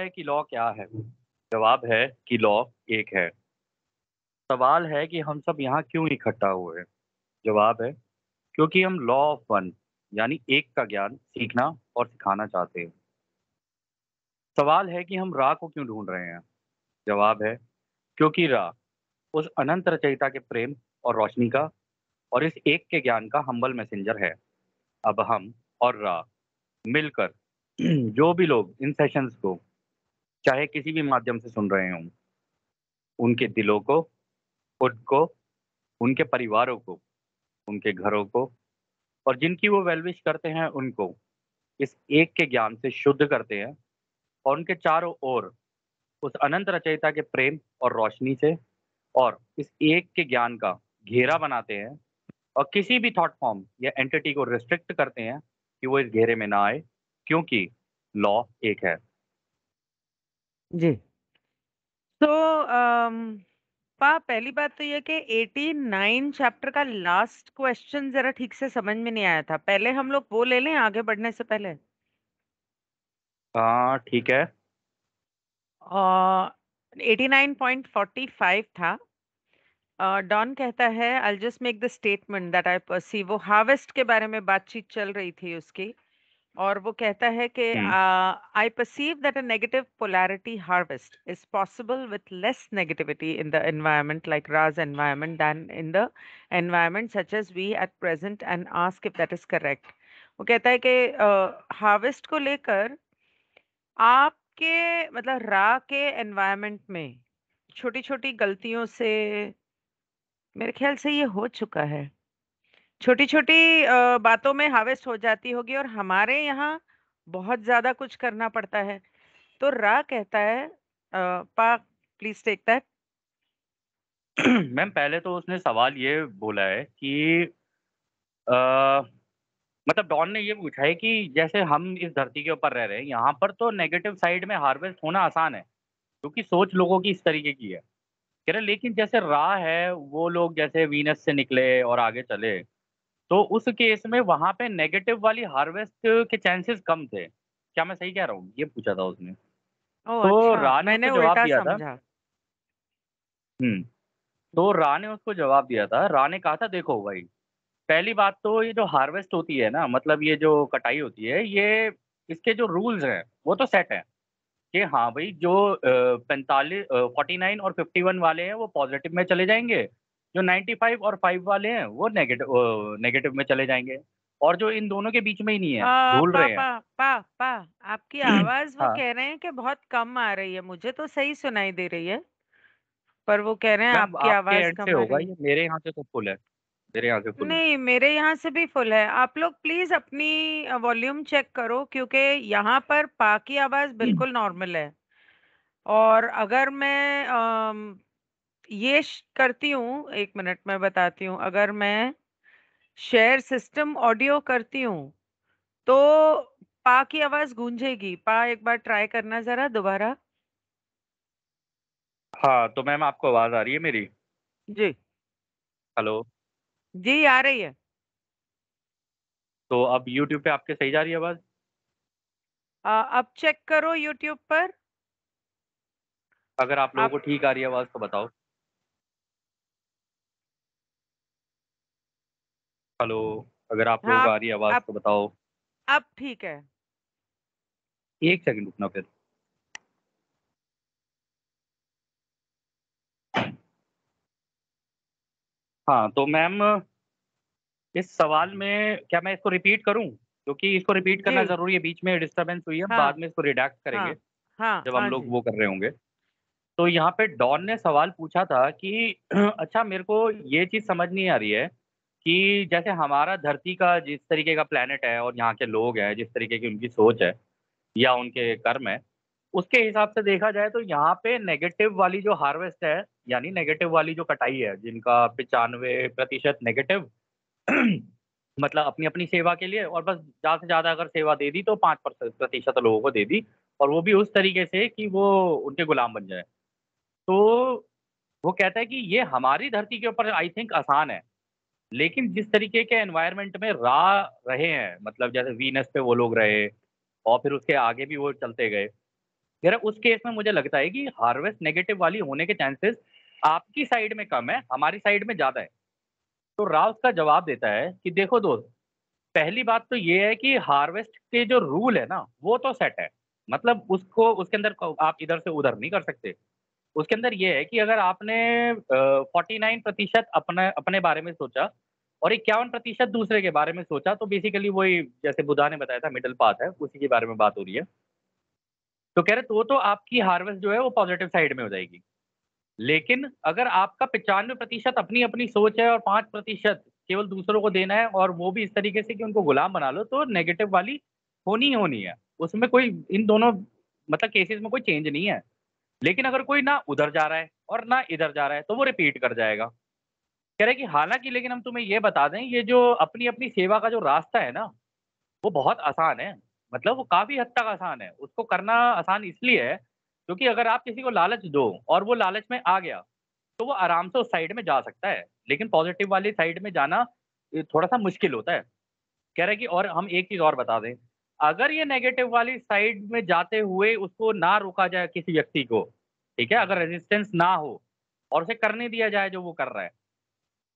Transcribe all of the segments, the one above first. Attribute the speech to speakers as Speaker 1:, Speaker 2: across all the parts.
Speaker 1: है कि लॉ क्या है जवाब है कि लॉ एक है सवाल है कि हम सब यहाँ क्यों इकट्ठा हुए हैं जवाब है क्योंकि हम लॉ ऑफ वन यानी एक का ज्ञान सीखना और सिखाना चाहते हैं सवाल है कि हम रा को क्यों ढूंढ रहे हैं जवाब है क्योंकि रा उस अनंत रचयिता के प्रेम और रोशनी का और इस एक के ज्ञान का हम्बल मैसेंजर है अब हम और रा मिलकर जो भी लोग इन सेशंस को चाहे किसी भी माध्यम से सुन रहे हों उनके दिलों को खुद को उनके परिवारों को उनके घरों को और जिनकी वो वेलविश करते हैं उनको इस एक के ज्ञान से शुद्ध करते हैं और उनके चारों ओर उस अनंत रचयिता के प्रेम और रोशनी से और इस एक के ज्ञान का घेरा बनाते हैं और किसी भी थॉट फॉर्म या एंटिटी को रिस्ट्रिक्ट करते हैं कि वो इस घेरे में ना आए क्योंकि लॉ एक है जी।
Speaker 2: तो पा पहली बात तो ये कि 89 चैप्टर का लास्ट क्वेश्चन ज़रा ठीक से समझ में नहीं आया था। पहले हम लोग वो ले लें आगे बढ़ने से पहले?
Speaker 1: हाँ, ठीक है।
Speaker 2: फोर्टी फाइव था। डॉन डॉन कहता है, "I just make the statement that I perceive" वो हार्वेस्ट के बारे में बातचीत चल रही थी उसकी। और वो कहता है कि I perceive that a negative polarity harvest is possible with less negativity in the environment like Ra's environment than in the environment such as we at present and ask if that is correct वो कहता है कि harvest uh, को लेकर आपके मतलब रा के एनवायरमेंट में छोटी छोटी गलतियों से मेरे ख्याल से ये हो चुका है छोटी-छोटी बातों में हावेस्ट हो जाती होगी और हमारे यहाँ बहुत ज़्यादा कुछ करना पड़ता है। तो रा कहता है "पा प्लीज़ टेक
Speaker 1: दैट।" मैम पहले तो उसने सवाल ये बोला है कि आ, मतलब डॉन ने ये पूछा है कि जैसे हम इस धरती के ऊपर रह रहे हैं, यहाँ पर तो नेगेटिव साइड में हार्वेस्ट होना आसान है, क्योंकि सोच लोगों की इस तरीके की है। कह रहे लेकिन जैसे रा है, वो लोग जैसे वीनस से निकले और आगे चले। तो उस केस में वहां पे नेगेटिव वाली हार्वेस्ट के चांसेस कम थे क्या मैं सही कह रहा हूँ ये पूछा था उसने
Speaker 2: ओ, तो अच्छा, रा ने जवाब दिया था हम्म
Speaker 1: तो रा ने उसको जवाब दिया था रा ने कहा था देखो भाई पहली बात तो ये जो हार्वेस्ट होती है ना मतलब ये जो कटाई होती है ये इसके जो रूल्स हैं वो तो सेट है कि हाँ भाई जो पैंतालीस फोर्टी नाइन और फिफ्टी वन वाले हैं वो पॉजिटिव में चले जाएंगे जो 95 और 5 वाले हैं वो नेगेटिव नेगेटिव में चले जाएंगे और जो इन दोनों के बीच में ही नहीं है आ, हाँ, भूल पा, रहे हैं पा,
Speaker 2: पा, पा, आपकी आवाज वो हाँ। कह रहे हैं कि बहुत कम आ रही है मुझे तो सही सुनाई दे रही है पर वो कह रहे हैं आपकी आप आवाज कम होगा ये
Speaker 1: मेरे यहाँ से तो फुल है मेरे यहाँ से फुल नहीं
Speaker 2: मेरे यहाँ से भी फुल है आप लोग प्लीज अपनी वॉल्यूम चेक करो क्योंकि यहाँ पर पा की आवाज बिल्कुल नॉर्मल है और अगर मैं ये करती हूँ एक मिनट में बताती हूँ अगर मैं शेयर सिस्टम ऑडियो करती हूँ तो पा की आवाज गूंजेगी पा एक बार ट्राई करना जरा दोबारा
Speaker 1: हाँ तो मैम आपको आवाज आ रही है मेरी जी हेलो
Speaker 2: जी आ रही है
Speaker 1: तो अब यूट्यूब पे आपके सही जा रही है आवाज
Speaker 2: अब चेक करो यूट्यूब पर
Speaker 1: अगर आप लोगों आप... को ठीक आ रही है आवाज तो बताओ हेलो अगर आप हाँ, लोग आ रही आवाज तो बताओ अब ठीक है एक सेकंड रुकना फिर हाँ तो मैम इस सवाल में क्या मैं इसको रिपीट करूं क्योंकि इसको रिपीट करना जरूरी है बीच में डिस्टरबेंस हुई है हाँ, बाद में इसको रिडेक्ट हाँ। करेंगे
Speaker 2: हाँ, हाँ, जब हम हाँ लोग
Speaker 1: वो कर रहे होंगे तो यहाँ पे डॉन ने सवाल पूछा था कि अच्छा मेरे को ये चीज समझ नहीं आ रही है कि जैसे हमारा धरती का जिस तरीके का प्लानट है और यहाँ के लोग हैं जिस तरीके की उनकी सोच है या उनके कर्म है उसके हिसाब से देखा जाए तो यहाँ पे नेगेटिव वाली जो हार्वेस्ट है यानी नेगेटिव वाली जो कटाई है जिनका पचानवे प्रतिशत नेगेटिव मतलब अपनी अपनी सेवा के लिए और बस ज़्यादा से ज़्यादा अगर सेवा दे दी तो पांच प्रतिशत लोगों को दे दी और वो भी उस तरीके से कि वो उनके गुलाम बन जाए तो वो कहता है कि ये हमारी धरती के ऊपर आई थिंक आसान है लेकिन जिस तरीके के एनवायरमेंट में रा रहे हैं मतलब जैसे वीनस पे वो लोग रहे और फिर उसके आगे भी वो चलते गए मेरा उस केस में मुझे लगता है कि हार्वेस्ट नेगेटिव वाली होने के चांसेस आपकी साइड में कम है हमारी साइड में ज़्यादा है तो राव उसका जवाब देता है कि देखो दोस्त पहली बात तो ये है कि हार्वेस्ट के जो रूल है ना वो तो सेट है मतलब उसको उसके अंदर आप इधर से उधर नहीं कर सकते उसके अंदर ये है कि अगर आपने फोर्टी नाइन प्रतिशत अपने अपने बारे में सोचा और इक्यावन प्रतिशत दूसरे के बारे में सोचा तो बेसिकली वही जैसे बुधा ने बताया था मिडिल पाथ है उसी के बारे में बात हो रही है तो कह रहे तो तो आपकी हार्वेस्ट जो है वो पॉजिटिव साइड में हो जाएगी लेकिन अगर आपका पचानवे प्रतिशत अपनी अपनी सोच है और पांच प्रतिशत केवल दूसरों को देना है और वो भी इस तरीके से कि उनको गुलाम बना लो तो नेगेटिव वाली होनी ही होनी है उसमें कोई इन दोनों मतलब केसेस में कोई चेंज नहीं है लेकिन अगर कोई ना उधर जा रहा है और ना इधर जा रहा है तो वो रिपीट कर जाएगा कह रहे कि हालांकि लेकिन हम तुम्हें ये बता दें ये जो अपनी अपनी सेवा का जो रास्ता है ना वो बहुत आसान है मतलब वो काफ़ी हद तक आसान है उसको करना आसान इसलिए है क्योंकि अगर आप किसी को लालच दो और वो लालच में आ गया तो वो आराम से उस साइड में जा सकता है लेकिन पॉजिटिव वाली साइड में जाना थोड़ा सा मुश्किल होता है कह रहे कि और हम एक चीज़ और बता दें अगर ये नेगेटिव वाली साइड में जाते हुए उसको ना रोका जाए किसी व्यक्ति को ठीक है अगर रेजिस्टेंस ना हो और उसे करने दिया जाए जो वो कर रहा है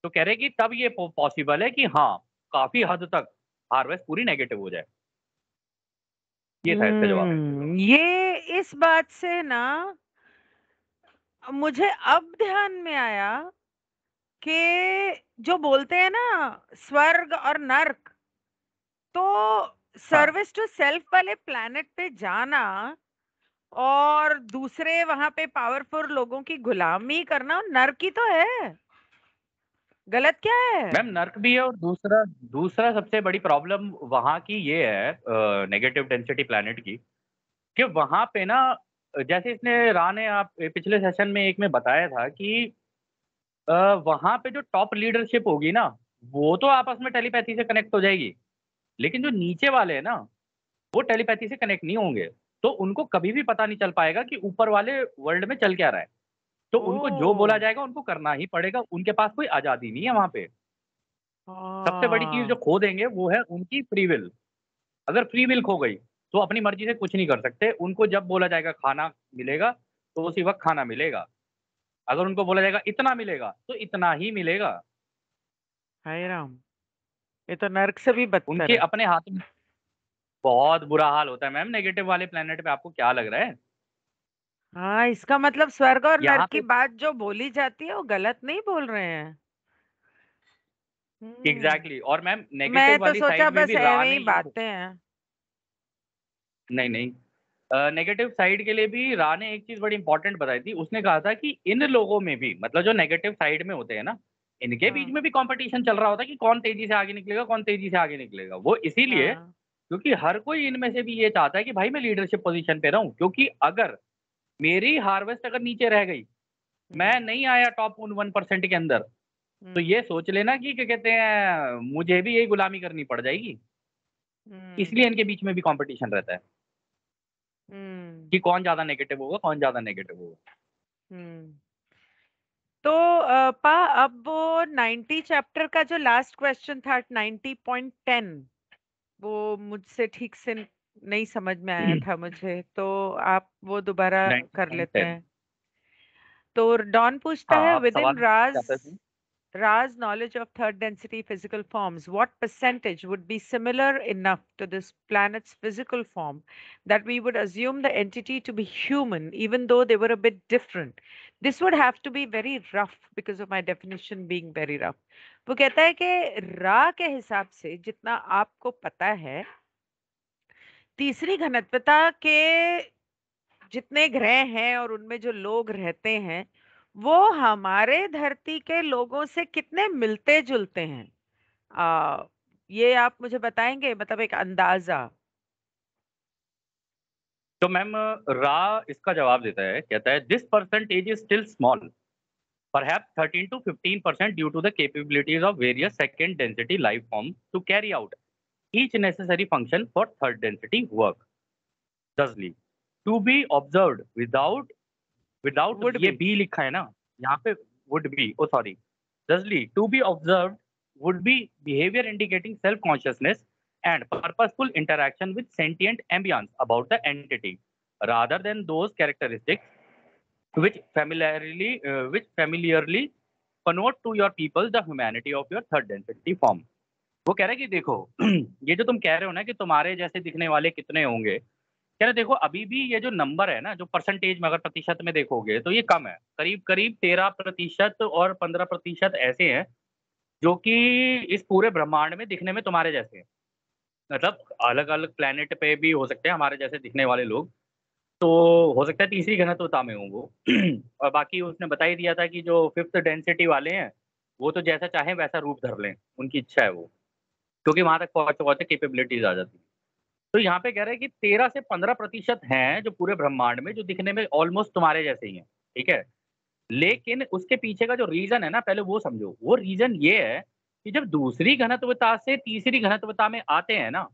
Speaker 1: तो कह रहे कि तब ये पॉसिबल है कि हाँ काफी हद तक हार्वेस्ट पूरी नेगेटिव हो जाए ये था इसका जवाब
Speaker 2: हम्म, ये इस बात से ना मुझे अब ध्यान में आया कि जो बोलते हैं ना स्वर्ग और नर्क तो हाँ। सर्विस टू सेल्फ वाले प्लेनेट पे जाना और दूसरे वहां पे पावरफुल लोगों की गुलामी करना नर्क की तो है
Speaker 1: गलत क्या है मैम नर्क भी है और दूसरा दूसरा सबसे बड़ी प्रॉब्लम वहां की ये है नेगेटिव डेंसिटी प्लानट की कि वहां पे ना जैसे इसने रा ने आप पिछले सेशन में एक में बताया था कि वहां पे जो टॉप लीडरशिप होगी ना वो तो आपस में टेलीपैथी से कनेक्ट हो जाएगी लेकिन जो नीचे वाले हैं ना वो टेलीपैथी से कनेक्ट नहीं होंगे तो उनको कभी भी पता नहीं चल पाएगा कि ऊपर वाले वर्ल्ड में चल क्या रहा है तो उनको जो बोला जाएगा उनको करना ही पड़ेगा उनके पास कोई आजादी नहीं है वहां पे
Speaker 2: सबसे बड़ी चीज जो हाँ।
Speaker 1: खो देंगे वो है उनकी फ्री विल अगर फ्री विल खो गई तो अपनी मर्जी से कुछ नहीं कर सकते उनको जब बोला जाएगा खाना मिलेगा तो उसी वक्त खाना मिलेगा अगर उनको बोला जाएगा इतना मिलेगा तो इतना ही मिलेगा राम ये तो नर्क से भी बदतर उनके अपने हाथ में बहुत बुरा हाल होता है मैम नेगेटिव वाले प्लेनेट पे आपको क्या लग रहा है
Speaker 2: हाँ इसका मतलब स्वर्ग और नर्क की बात जो बोली जाती है वो गलत नहीं बोल रहे हैं एग्जैक्टली हम्म। exactly.
Speaker 1: और मैम नेगेटिव तो वाली तो साइड में भी राह
Speaker 2: बातें हैं
Speaker 1: नहीं नहीं नेगेटिव uh, साइड के लिए भी रा ने एक चीज बड़ी इंपॉर्टेंट बताई थी उसने कहा था कि इन लोगों में भी मतलब जो नेगेटिव साइड में होते हैं ना इनके बीच हाँ। में भी कंपटीशन चल रहा होता है कि कौन तेजी से आगे निकलेगा कौन तेजी से आगे निकलेगा वो इसीलिए हाँ। क्योंकि हर कोई इनमें से भी ये चाहता है कि भाई मैं लीडरशिप पोजीशन पे रहूं क्योंकि अगर मेरी हार्वेस्ट अगर नीचे रह गई हम्म। मैं नहीं आया टॉप उन वन परसेंट के अंदर तो हम्म। ये सोच लेना कि क्या कहते हैं मुझे भी यही गुलामी करनी पड़ जाएगी हम्म। इसलिए इनके बीच में भी कंपटीशन रहता है कि कौन ज्यादा नेगेटिव होगा कौन ज्यादा नेगेटिव होगा
Speaker 2: तो पा अब वो 90 चैप्टर का जो लास्ट क्वेश्चन था 90.10 वो मुझसे ठीक से नहीं समझ में आया हम्म। था मुझे तो आप वो दोबारा कर लेते हैं तो डॉन पूछता हाँ, है within Ra's Ra's knowledge of third density physical forms what percentage would be similar enough to this planet's physical form that we would assume the entity to be human even though they were a bit different this would have to be very rough because of my definition being very rough वो कहता है कि रा के हिसाब से जितना आपको पता है तीसरी घनत्वता के जितने ग्रह हैं और उनमें जो लोग रहते हैं वो हमारे धरती के लोगों से कितने मिलते जुलते हैं आ, ये आप मुझे बताएंगे मतलब एक अंदाजा
Speaker 1: तो मैम रा इसका जवाब देता है कहता है this percentage is still small perhaps 13 to 15 percent due to the capabilities of various second density life forms to carry out each necessary function for third density work. Thusly, to be observed without without would ये be लिखा है ना यहाँ पे would be oh sorry. Thusly, to be observed would be behavior indicating self consciousness and purposeful interaction with sentient ambience about the entity rather than those characteristics which familiarly uh, which familiarly connote to your people the humanity of your third density form वो कह रहा है कि देखो ये जो तुम कह रहे हो ना कि तुम्हारे जैसे दिखने वाले कितने होंगे कह रहे देखो अभी भी ये जो नंबर है ना जो परसेंटेज में अगर प्रतिशत में देखोगे तो ये कम है करीब करीब तेरह प्रतिशत और पंद्रह प्रतिशत ऐसे हैं जो कि इस पूरे ब्रह्मांड में दिखने में तुम्हारे जैसे हैं मतलब अलग अलग प्लेनेट पे भी हो सकते हैं हमारे जैसे दिखने वाले लोग तो हो सकता है तीसरी घनत्वता में हूँ वो और बाकी उसने बता ही दिया था कि जो फिफ्थ डेंसिटी वाले हैं वो तो जैसा चाहें वैसा रूप धर लें उनकी इच्छा है वो क्योंकि वहाँ तक पहुँच पहुँचते केपेबिलिटीज आ जाती है तो यहाँ पे कह रहे हैं कि तेरह से पंद्रह प्रतिशत हैं जो पूरे ब्रह्मांड में जो दिखने में ऑलमोस्ट तुम्हारे जैसे ही हैं ठीक है लेकिन उसके पीछे का जो रीजन है ना पहले वो समझो वो रीजन ये है कि जब दूसरी घनत्वता से तीसरी घनत्वता में आते हैं ना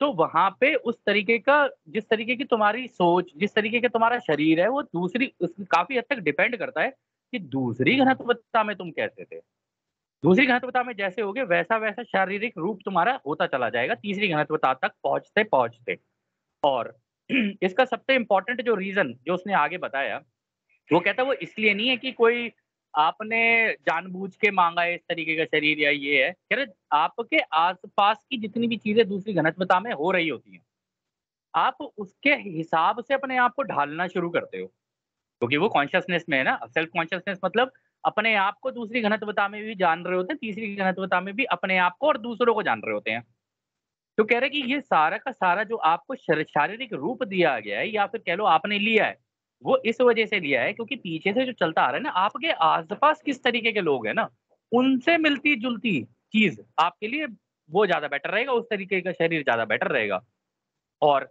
Speaker 1: तो वहां पे उस तरीके का जिस तरीके की तुम्हारी सोच जिस तरीके का तुम्हारा शरीर है वो दूसरी काफी हद तक डिपेंड करता है कि दूसरी घनत्वता में तुम कैसे थे दूसरी घनत्वता में जैसे हो वैसा वैसा शारीरिक रूप तुम्हारा होता चला जाएगा तीसरी घनत्वता तक पहुंचते पहुंचते और इसका सबसे इंपॉर्टेंट जो रीजन जो उसने आगे बताया वो कहता है वो इसलिए नहीं है कि कोई आपने जानबूझ के मांगा है इस तरीके का शरीर या ये है कह रहे आपके आसपास की जितनी भी चीजें दूसरी घनत्वता में हो रही होती हैं आप उसके हिसाब से अपने आप को ढालना शुरू करते हो क्योंकि वो कॉन्शियसनेस में है ना सेल्फ कॉन्शियसनेस मतलब अपने आप को दूसरी घनत्वता में भी जान रहे होते हैं तीसरी घनत्वता में भी अपने आप को और दूसरों को जान रहे होते हैं तो कह रहे कि ये सारा का सारा जो आपको शारीरिक रूप दिया गया है या फिर कह लो आपने लिया है वो इस वजह से लिया है क्योंकि पीछे से जो चलता आ रहा है ना आपके आसपास किस तरीके के लोग हैं ना उनसे मिलती जुलती चीज आपके लिए वो ज्यादा बेटर रहेगा उस तरीके का शरीर ज्यादा बेटर रहेगा और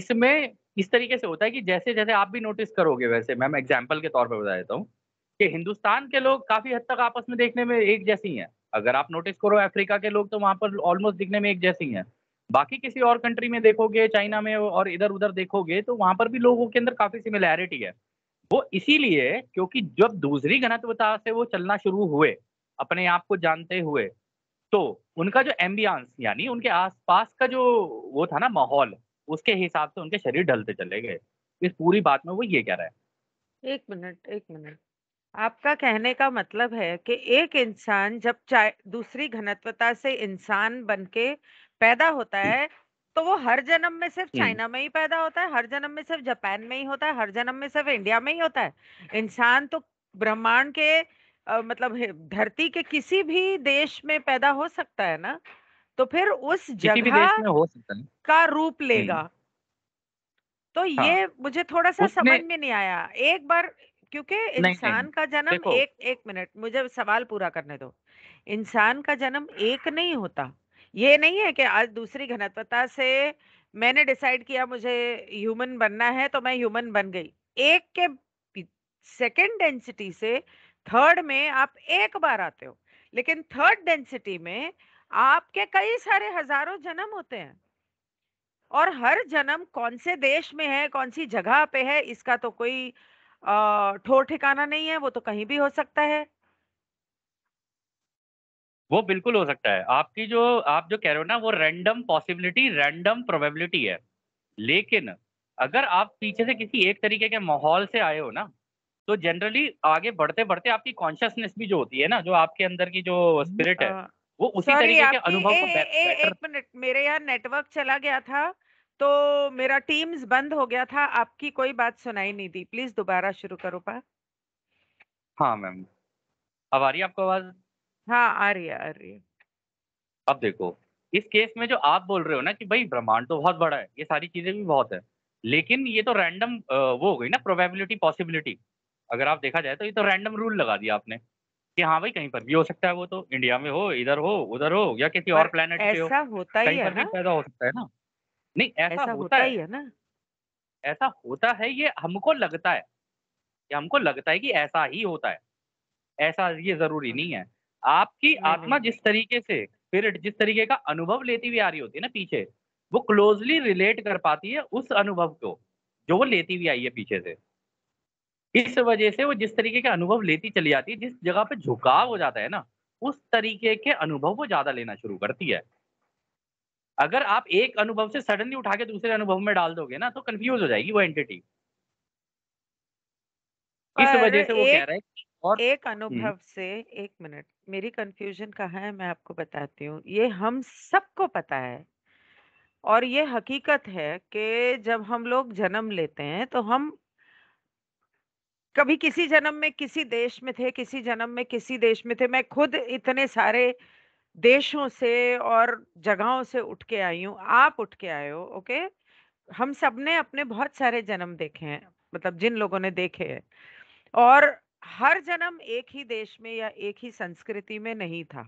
Speaker 1: इसमें इस तरीके से होता है कि जैसे जैसे आप भी नोटिस करोगे वैसे मैम एग्जाम्पल के तौर पर बता देता हूँ कि हिंदुस्तान के लोग काफी हद तक आपस में देखने में एक जैसे ही हैं अगर आप नोटिस करो अफ्रीका के लोग तो वहां पर ऑलमोस्ट दिखने में एक जैसे ही हैं बाकी किसी और कंट्री में देखोगे चाइना में और इधर उधर देखोगे तो वहां पर भी लोगों के अंदर काफी सिमिलैरिटी है वो इसीलिए क्योंकि जब दूसरी घनत्वता से वो चलना शुरू हुए अपने आप को जानते हुए तो उनका जो एम्बियंस यानी उनके आसपास का जो वो था ना माहौल उसके हिसाब से उनके शरीर ढलते चले गए इस पूरी बात में वो ये कह रहा
Speaker 2: है एक मिनट एक मिनट आपका कहने का मतलब है कि एक इंसान जब चाहे दूसरी घनत्वता से इंसान बनके पैदा होता है तो वो हर जन्म में सिर्फ चाइना में ही पैदा होता है हर जन्म में सिर्फ जापान में ही होता है हर जन्म में सिर्फ इंडिया में ही होता है इंसान तो ब्रह्मांड के आ, मतलब धरती के किसी भी देश में पैदा हो सकता है ना तो फिर उस जगह का रूप लेगा तो हाँ। ये मुझे थोड़ा सा समझ में नहीं आया एक बार क्योंकि इंसान का जन्म एक एक मिनट मुझे सवाल पूरा करने दो इंसान का जन्म एक नहीं होता ये नहीं है कि आज दूसरी घनत्वता से मैंने डिसाइड किया मुझे ह्यूमन बनना है तो मैं ह्यूमन बन गई एक के सेकेंड डेंसिटी से थर्ड में आप एक बार आते हो लेकिन थर्ड डेंसिटी में आपके कई सारे हजारों जन्म होते हैं और हर जन्म कौन से देश में है कौन सी जगह पे है इसका तो कोई ठोर ठिकाना नहीं है वो तो कहीं भी हो सकता है
Speaker 1: वो बिल्कुल हो सकता है आपकी जो आप जो कह रहे हो ना वो रैंडम पॉसिबिलिटी रैंडम प्रोबेबिलिटी है लेकिन अगर आप पीछे से किसी एक तरीके के माहौल से आए हो ना तो जनरली आगे बढ़ते बढ़ते आपकी कॉन्शियसनेस भी जो होती है ना जो आपके अंदर की जो स्पिरिट है वो उसी तरीके के अनुभव को
Speaker 2: एक मिनट मेरे यहाँ नेटवर्क चला गया था तो मेरा टीम्स बंद हो गया था आपकी कोई बात सुनाई नहीं दी प्लीज दोबारा शुरू करो पा
Speaker 1: हाँ मैम अब आ रही आपको आवाज़
Speaker 2: हाँ आ रही है आ रही है
Speaker 1: अब देखो इस केस में जो आप बोल रहे हो ना कि भाई ब्रह्मांड तो बहुत बड़ा है ये सारी चीजें भी बहुत है लेकिन ये तो रैंडम वो हो गई ना प्रोबेबिलिटी पॉसिबिलिटी अगर आप देखा जाए तो ये तो रैंडम रूल लगा दिया आपने कि हाँ भाई कहीं पर भी हो सकता है वो तो इंडिया में हो इधर हो उधर हो या किसी और प्लान हो होता पैदा हो सकता है ना नहीं ऐसा, ऐसा होता, ही है ना ऐसा होता है ये हमको लगता है ये हमको लगता है कि ऐसा ही होता है ऐसा ये जरूरी नहीं है आपकी आत्मा जिस तरीके से स्पिरिट जिस तरीके का अनुभव लेती हुई आ रही होती है ना पीछे वो क्लोजली रिलेट कर पाती है उस अनुभव को जो वो लेती हुई आई है पीछे से इस वजह से वो जिस तरीके के अनुभव लेती चली जाती है जिस जगह पे झुकाव हो जाता है ना उस तरीके के अनुभव वो ज्यादा लेना शुरू करती है अगर आप एक अनुभव से सडनली उठा के दूसरे अनुभव में डाल दोगे ना तो कंफ्यूज हो जाएगी वो एंटिटी इस वजह से वो कह रहे हैं
Speaker 2: और एक अनुभव हम्म। से एक मिनट मेरी कंफ्यूजन कहाँ है मैं आपको बताती हूँ ये हम सबको पता है और ये हकीकत है कि जब हम लोग जन्म लेते हैं तो हम कभी किसी जन्म में किसी देश में थे किसी जन्म में किसी देश में थे मैं खुद इतने सारे देशों से और जगहों से उठ के आई हूँ आप उठ के आए हो ओके हम सब ने अपने बहुत सारे जन्म देखे हैं मतलब जिन लोगों ने देखे हैं और हर जन्म एक ही देश में या एक ही संस्कृति में नहीं था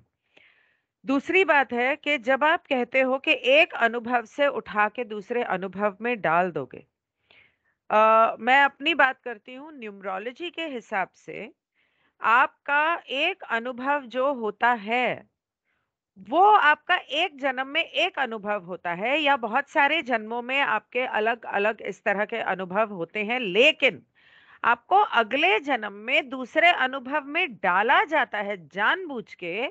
Speaker 2: दूसरी बात है कि जब आप कहते हो कि एक अनुभव से उठा के दूसरे अनुभव में डाल दोगे आ, मैं अपनी बात करती हूँ न्यूमरोलॉजी के हिसाब से आपका एक अनुभव जो होता है वो आपका एक जन्म में एक अनुभव होता है या बहुत सारे जन्मों में आपके अलग अलग इस तरह के अनुभव होते हैं लेकिन आपको अगले जन्म में दूसरे अनुभव में डाला जाता है जानबूझ के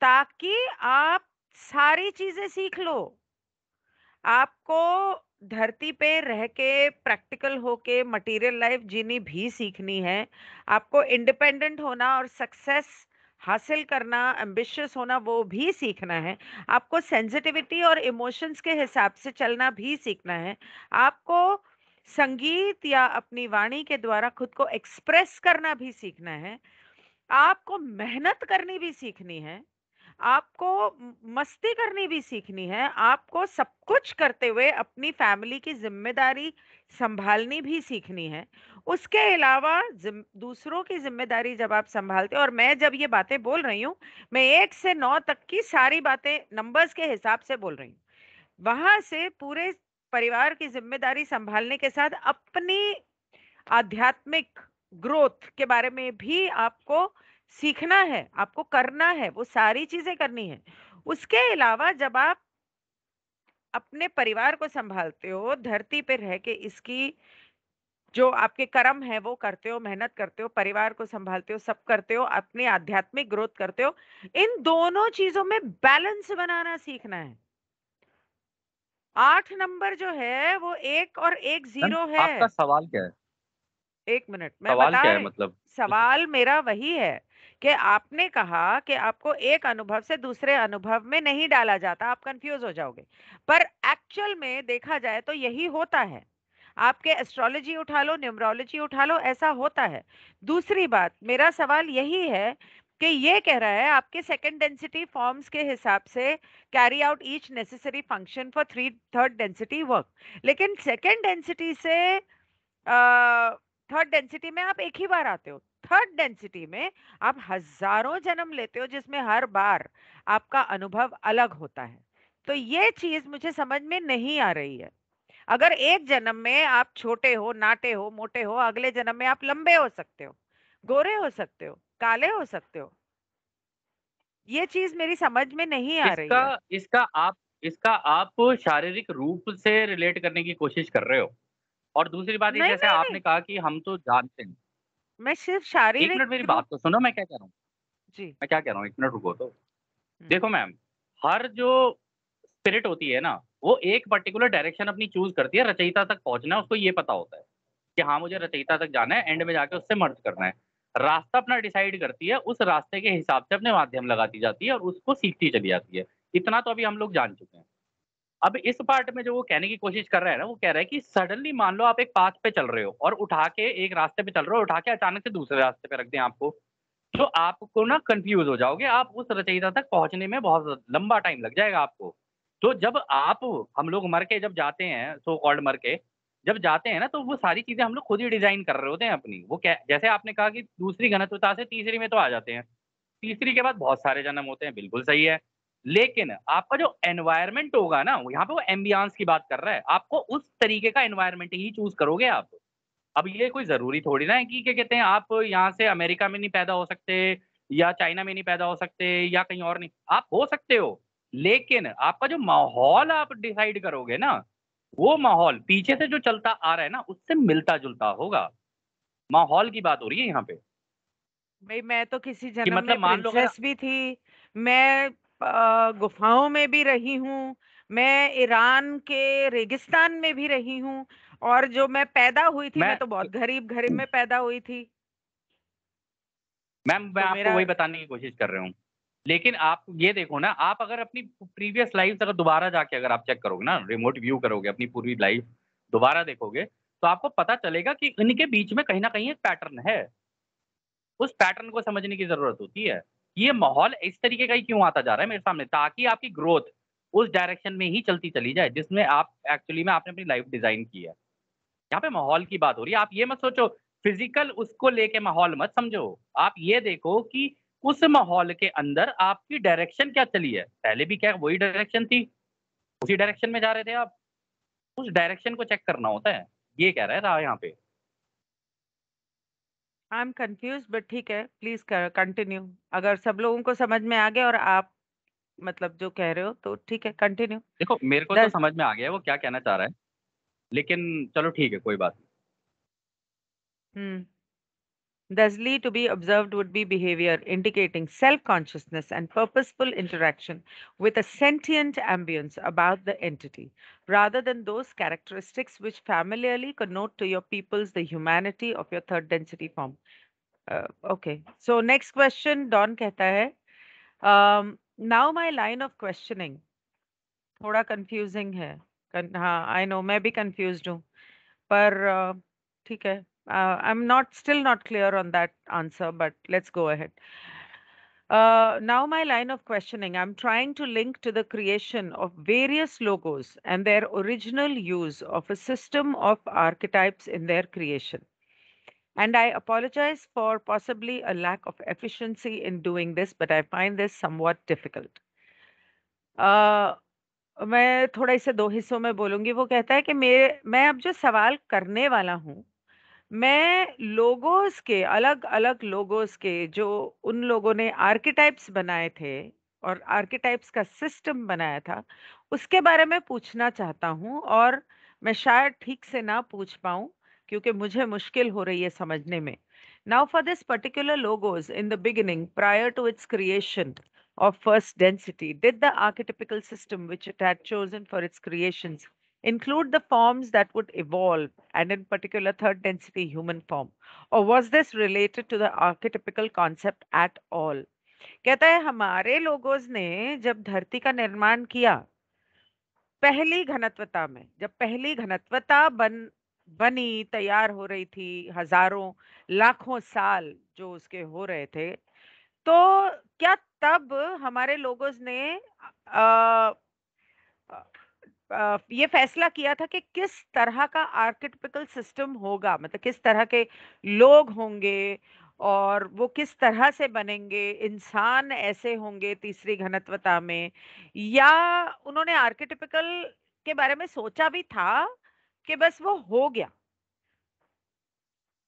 Speaker 2: ताकि आप सारी चीजें सीख लो आपको धरती पे रह के प्रैक्टिकल होके मटेरियल लाइफ जीनी भी सीखनी है आपको इंडिपेंडेंट होना और सक्सेस हासिल करना एम्बिशियस होना वो भी सीखना है आपको सेंसिटिविटी और इमोशंस के हिसाब से चलना भी सीखना है आपको संगीत या अपनी वाणी के द्वारा खुद को एक्सप्रेस करना भी सीखना है आपको मेहनत करनी भी सीखनी है आपको मस्ती करनी भी सीखनी है आपको सब कुछ करते हुए अपनी फैमिली की जिम्मेदारी संभालनी भी सीखनी है उसके अलावा दूसरों की जिम्मेदारी जब आप संभालते हो और मैं जब ये बातें बोल रही हूँ मैं एक से नौ तक की सारी बातें नंबर्स के हिसाब से बोल रही हूँ वहां से पूरे परिवार की जिम्मेदारी संभालने के साथ अपनी आध्यात्मिक ग्रोथ के बारे में भी आपको सीखना है आपको करना है वो सारी चीजें करनी है उसके अलावा जब आप अपने परिवार को संभालते हो धरती पर रह के इसकी जो आपके कर्म है वो करते हो मेहनत करते हो परिवार को संभालते हो सब करते हो अपनी आध्यात्मिक ग्रोथ करते हो इन दोनों चीजों में बैलेंस बनाना सीखना है आठ नंबर जो है वो एक और एक जीरो है आपका सवाल क्या है एक मिनट मैं सवाल क्या है मतलब सवाल मेरा वही है कि आपने कहा कि आपको एक अनुभव से दूसरे अनुभव में नहीं डाला जाता आप कंफ्यूज हो जाओगे पर एक्चुअल में देखा जाए तो यही होता है आपके एस्ट्रोलॉजी उठा लो न्यूमरोलॉजी उठा लो ऐसा होता है दूसरी बात मेरा सवाल यही है कि ये कह रहा है आपके सेकेंड डेंसिटी फॉर्म्स के हिसाब से carry out each necessary function for three third density work लेकिन सेकेंड डेंसिटी से थर्ड डेंसिटी में आप एक ही बार आते हो थर्ड डेंसिटी में आप हजारों जन्म लेते हो जिसमें हर बार आपका अनुभव अलग होता है तो ये चीज मुझे समझ में नहीं आ रही है अगर एक जन्म में आप छोटे हो नाटे हो मोटे हो अगले जन्म में आप लंबे हो सकते हो गोरे हो सकते हो काले हो सकते हो ये चीज मेरी समझ में नहीं आ रही है
Speaker 1: इसका आप इसका आप शारीरिक रूप से रिलेट करने की कोशिश कर रहे हो और दूसरी बात जैसे नहीं, आपने नहीं। कहा कि हम तो जानते हैं
Speaker 2: मैं सिर्फ शारीरिक मिनट मेरी
Speaker 1: बात तो सुनो मैं क्या कह रहा हूँ जी मैं क्या कह रहा हूँ एक मिनट रुको तो हम्म। देखो मैम हर जो स्पिरिट होती है ना वो एक पर्टिकुलर डायरेक्शन अपनी चूज करती है रचयिता तक पहुंचना है उसको ये पता होता है कि हाँ मुझे रचयिता तक जाना है एंड में जाके उससे मर्ज करना है रास्ता अपना डिसाइड करती है उस रास्ते के हिसाब से अपने माध्यम लगाती जाती है और उसको सीखती चली जाती है इतना तो अभी हम लोग जान चुके हैं अब इस पार्ट में जो वो कहने की कोशिश कर रहा है ना वो कह रहा है कि सडनली मान लो आप एक पाथ पे चल रहे हो और उठा के एक रास्ते पे चल रहे हो उठा के अचानक से दूसरे रास्ते पे रख दें आपको तो आपको ना कंफ्यूज हो जाओगे आप उस रचयिता तक पहुंचने में बहुत लंबा टाइम लग जाएगा आपको तो जब आप हम लोग मर के जब जाते हैं सो कॉल्ड मर के जब जाते हैं ना तो वो सारी चीजें हम लोग खुद ही डिजाइन कर रहे होते हैं अपनी वो क्या जैसे आपने कहा कि दूसरी घनत्वता से तीसरी में तो आ जाते हैं तीसरी के बाद बहुत सारे जन्म होते हैं बिल्कुल सही है लेकिन आपका जो एनवायरमेंट होगा ना यहाँ पे वो एम्बियांस की बात कर रहा है आपको उस तरीके का एनवायरमेंट ही चूज करोगे आप अब ये कोई जरूरी थोड़ी ना है कि क्या कहते हैं आप यहाँ से अमेरिका में नहीं पैदा हो सकते या चाइना में नहीं पैदा हो सकते या कहीं और नहीं आप हो सकते हो लेकिन आपका जो माहौल आप डिसाइड करोगे ना वो माहौल पीछे से जो चलता आ रहा है ना उससे मिलता जुलता होगा माहौल की बात हो रही है यहाँ पे
Speaker 2: भाई मैं तो किसी जन्म कि मतलब में प्रिंसेस भी थी मैं गुफाओं में भी रही हूँ मैं ईरान के रेगिस्तान में भी रही हूँ और जो मैं पैदा हुई थी मैं, मैं तो बहुत गरीब घर में पैदा हुई थी
Speaker 1: मैम मैं तो आपको वही बताने की कोशिश कर रहा हूँ लेकिन आप ये देखो ना आप अगर अपनी प्रीवियस लाइफ अगर दोबारा जाके अगर आप चेक करोगे ना रिमोट व्यू करोगे अपनी पूरी लाइफ दोबारा देखोगे तो आपको पता चलेगा कि इनके बीच में कहीं ना कहीं एक पैटर्न है उस पैटर्न को समझने की जरूरत होती है ये माहौल इस तरीके का ही क्यों आता जा रहा है मेरे सामने ताकि आपकी ग्रोथ उस डायरेक्शन में ही चलती चली जाए जिसमें आप एक्चुअली में आपने अपनी लाइफ डिजाइन की है यहाँ पे माहौल की बात हो रही है आप ये मत सोचो फिजिकल उसको लेके माहौल मत समझो आप ये देखो कि उस माहौल के अंदर आपकी डायरेक्शन क्या चली है पहले भी क्या वही डायरेक्शन थी उसी डायरेक्शन में जा रहे थे आप उस डायरेक्शन को चेक करना होता है ये कह रहा है रहा यहाँ पे
Speaker 2: आई एम कंफ्यूज बट ठीक है प्लीज कंटिन्यू अगर सब लोगों को समझ में आ गया और आप मतलब जो कह रहे हो तो ठीक है कंटिन्यू
Speaker 1: देखो मेरे को तो समझ में आ गया वो क्या कहना चाह रहा है लेकिन चलो ठीक है कोई बात नहीं
Speaker 2: हम्म Thusly, to be observed would be behavior indicating self consciousness and purposeful interaction with a sentient ambience about the entity, rather than those characteristics which familiarly connote to your peoples the humanity of your third density form. Uh, okay, so next question, Don kehta hai. Um, now my line of questioning, thoda confusing hai. Haan, I know. मैं भी confused too. But, ठीक uh, I'm not still not clear on that answer, but let's go ahead. Uh, now my line of questioning, I'm trying to link to the creation of various logos and their original use of a system of archetypes in their creation. And I apologize for possibly a lack of efficiency in doing this, but I find this somewhat difficult. Uh, मैं थोड़ा इसे दो हिस्सों में बोलूंगी वो कहता है कि मेरे मैं अब जो सवाल करने वाला हूँ मैं लोगोस के अलग अलग लोगोस के जो उन लोगों ने आर्किटाइप्स बनाए थे और आर्किटाइप्स का सिस्टम बनाया था उसके बारे में पूछना चाहता हूँ और मैं शायद ठीक से ना पूछ पाऊँ क्योंकि मुझे मुश्किल हो रही है समझने में now for this particular Logos in the beginning prior to its creation of first density did the archetypical system which it had for its creations include the forms that would evolve, and in particular, third density human form? Or was this related to the archetypical concept at all? कहता है हमारे लोगों ने जब धरती का निर्माण किया पहली घनत्वता में जब पहली घनत्वता बन बनी तैयार हो रही थी हजारों लाखों साल जो उसके हो रहे थे तो क्या तब हमारे लोगों ने आ, ये फैसला किया था कि किस तरह का आर्किटिपिकल सिस्टम होगा मतलब किस तरह के लोग होंगे और वो किस तरह से बनेंगे इंसान ऐसे होंगे तीसरी घनत्वता में या उन्होंने आर्किटिपिकल के बारे में सोचा भी था कि बस वो हो गया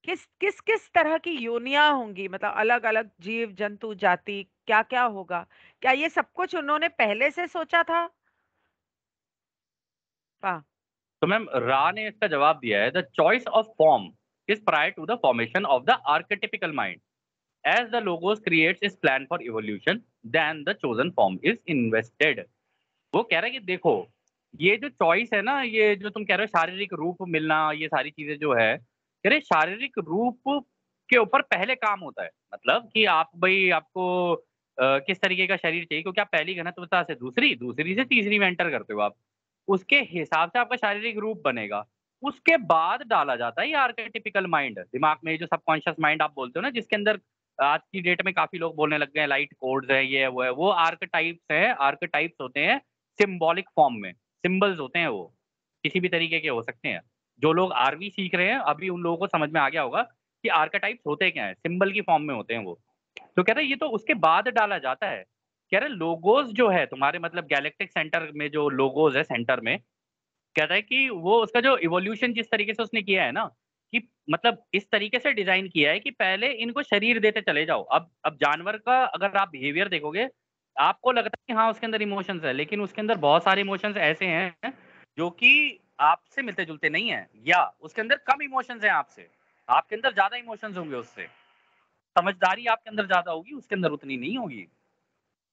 Speaker 2: किस किस किस तरह की योनिया होंगी मतलब अलग अलग जीव जंतु जाति क्या क्या होगा क्या ये सब कुछ उन्होंने पहले से सोचा था हाँ।
Speaker 1: तो मैम रा ने इसका जवाब दिया है the choice of form is prior to the formation of the archetypical mind as the Logos creates its plan for evolution then the chosen form is invested वो कह रहा है कि देखो ये जो चॉइस है ना ये जो तुम कह रहे हो शारीरिक रूप मिलना ये सारी चीजें जो है कह रहे शारीरिक रूप के ऊपर पहले काम होता है मतलब कि आप भाई आपको आ, किस तरीके का शरीर चाहिए क्योंकि आप पहली घनत्वता से दूसरी दूसरी से तीसरी में एंटर करते हो आप उसके हिसाब से आपका शारीरिक रूप बनेगा उसके बाद डाला जाता है ये आर्केटिपिकल माइंड दिमाग में जो सबकॉन्शियस माइंड आप बोलते हो ना जिसके अंदर आज की डेट में काफी लोग बोलने लग गए लाइट कोड्स है ये वो है वो आर्कटाइप है आर्कटाइप्स होते हैं सिम्बॉलिक फॉर्म में सिम्बल्स होते हैं वो किसी भी तरीके के हो सकते हैं जो लोग आरवी सीख रहे हैं अभी उन लोगों को समझ में आ गया होगा कि आर्काटाइप्स होते क्या है सिम्बल की फॉर्म में होते हैं वो तो कहते हैं ये तो उसके बाद डाला जाता है कह रहे लोगोज जो है तुम्हारे मतलब गैलेक्टिक सेंटर में जो लोगोज है सेंटर में कहता है कि वो उसका जो इवोल्यूशन जिस तरीके से उसने किया है ना कि मतलब इस तरीके से डिजाइन किया है कि पहले इनको शरीर देते चले जाओ अब अब जानवर का अगर आप बिहेवियर देखोगे आपको लगता है कि हाँ उसके अंदर इमोशंस है लेकिन उसके अंदर बहुत सारे इमोशंस ऐसे हैं जो कि आपसे मिलते जुलते नहीं है या उसके अंदर कम इमोशंस हैं आपसे आपके अंदर ज्यादा इमोशंस होंगे उससे समझदारी आपके अंदर ज्यादा होगी उसके अंदर उतनी नहीं होगी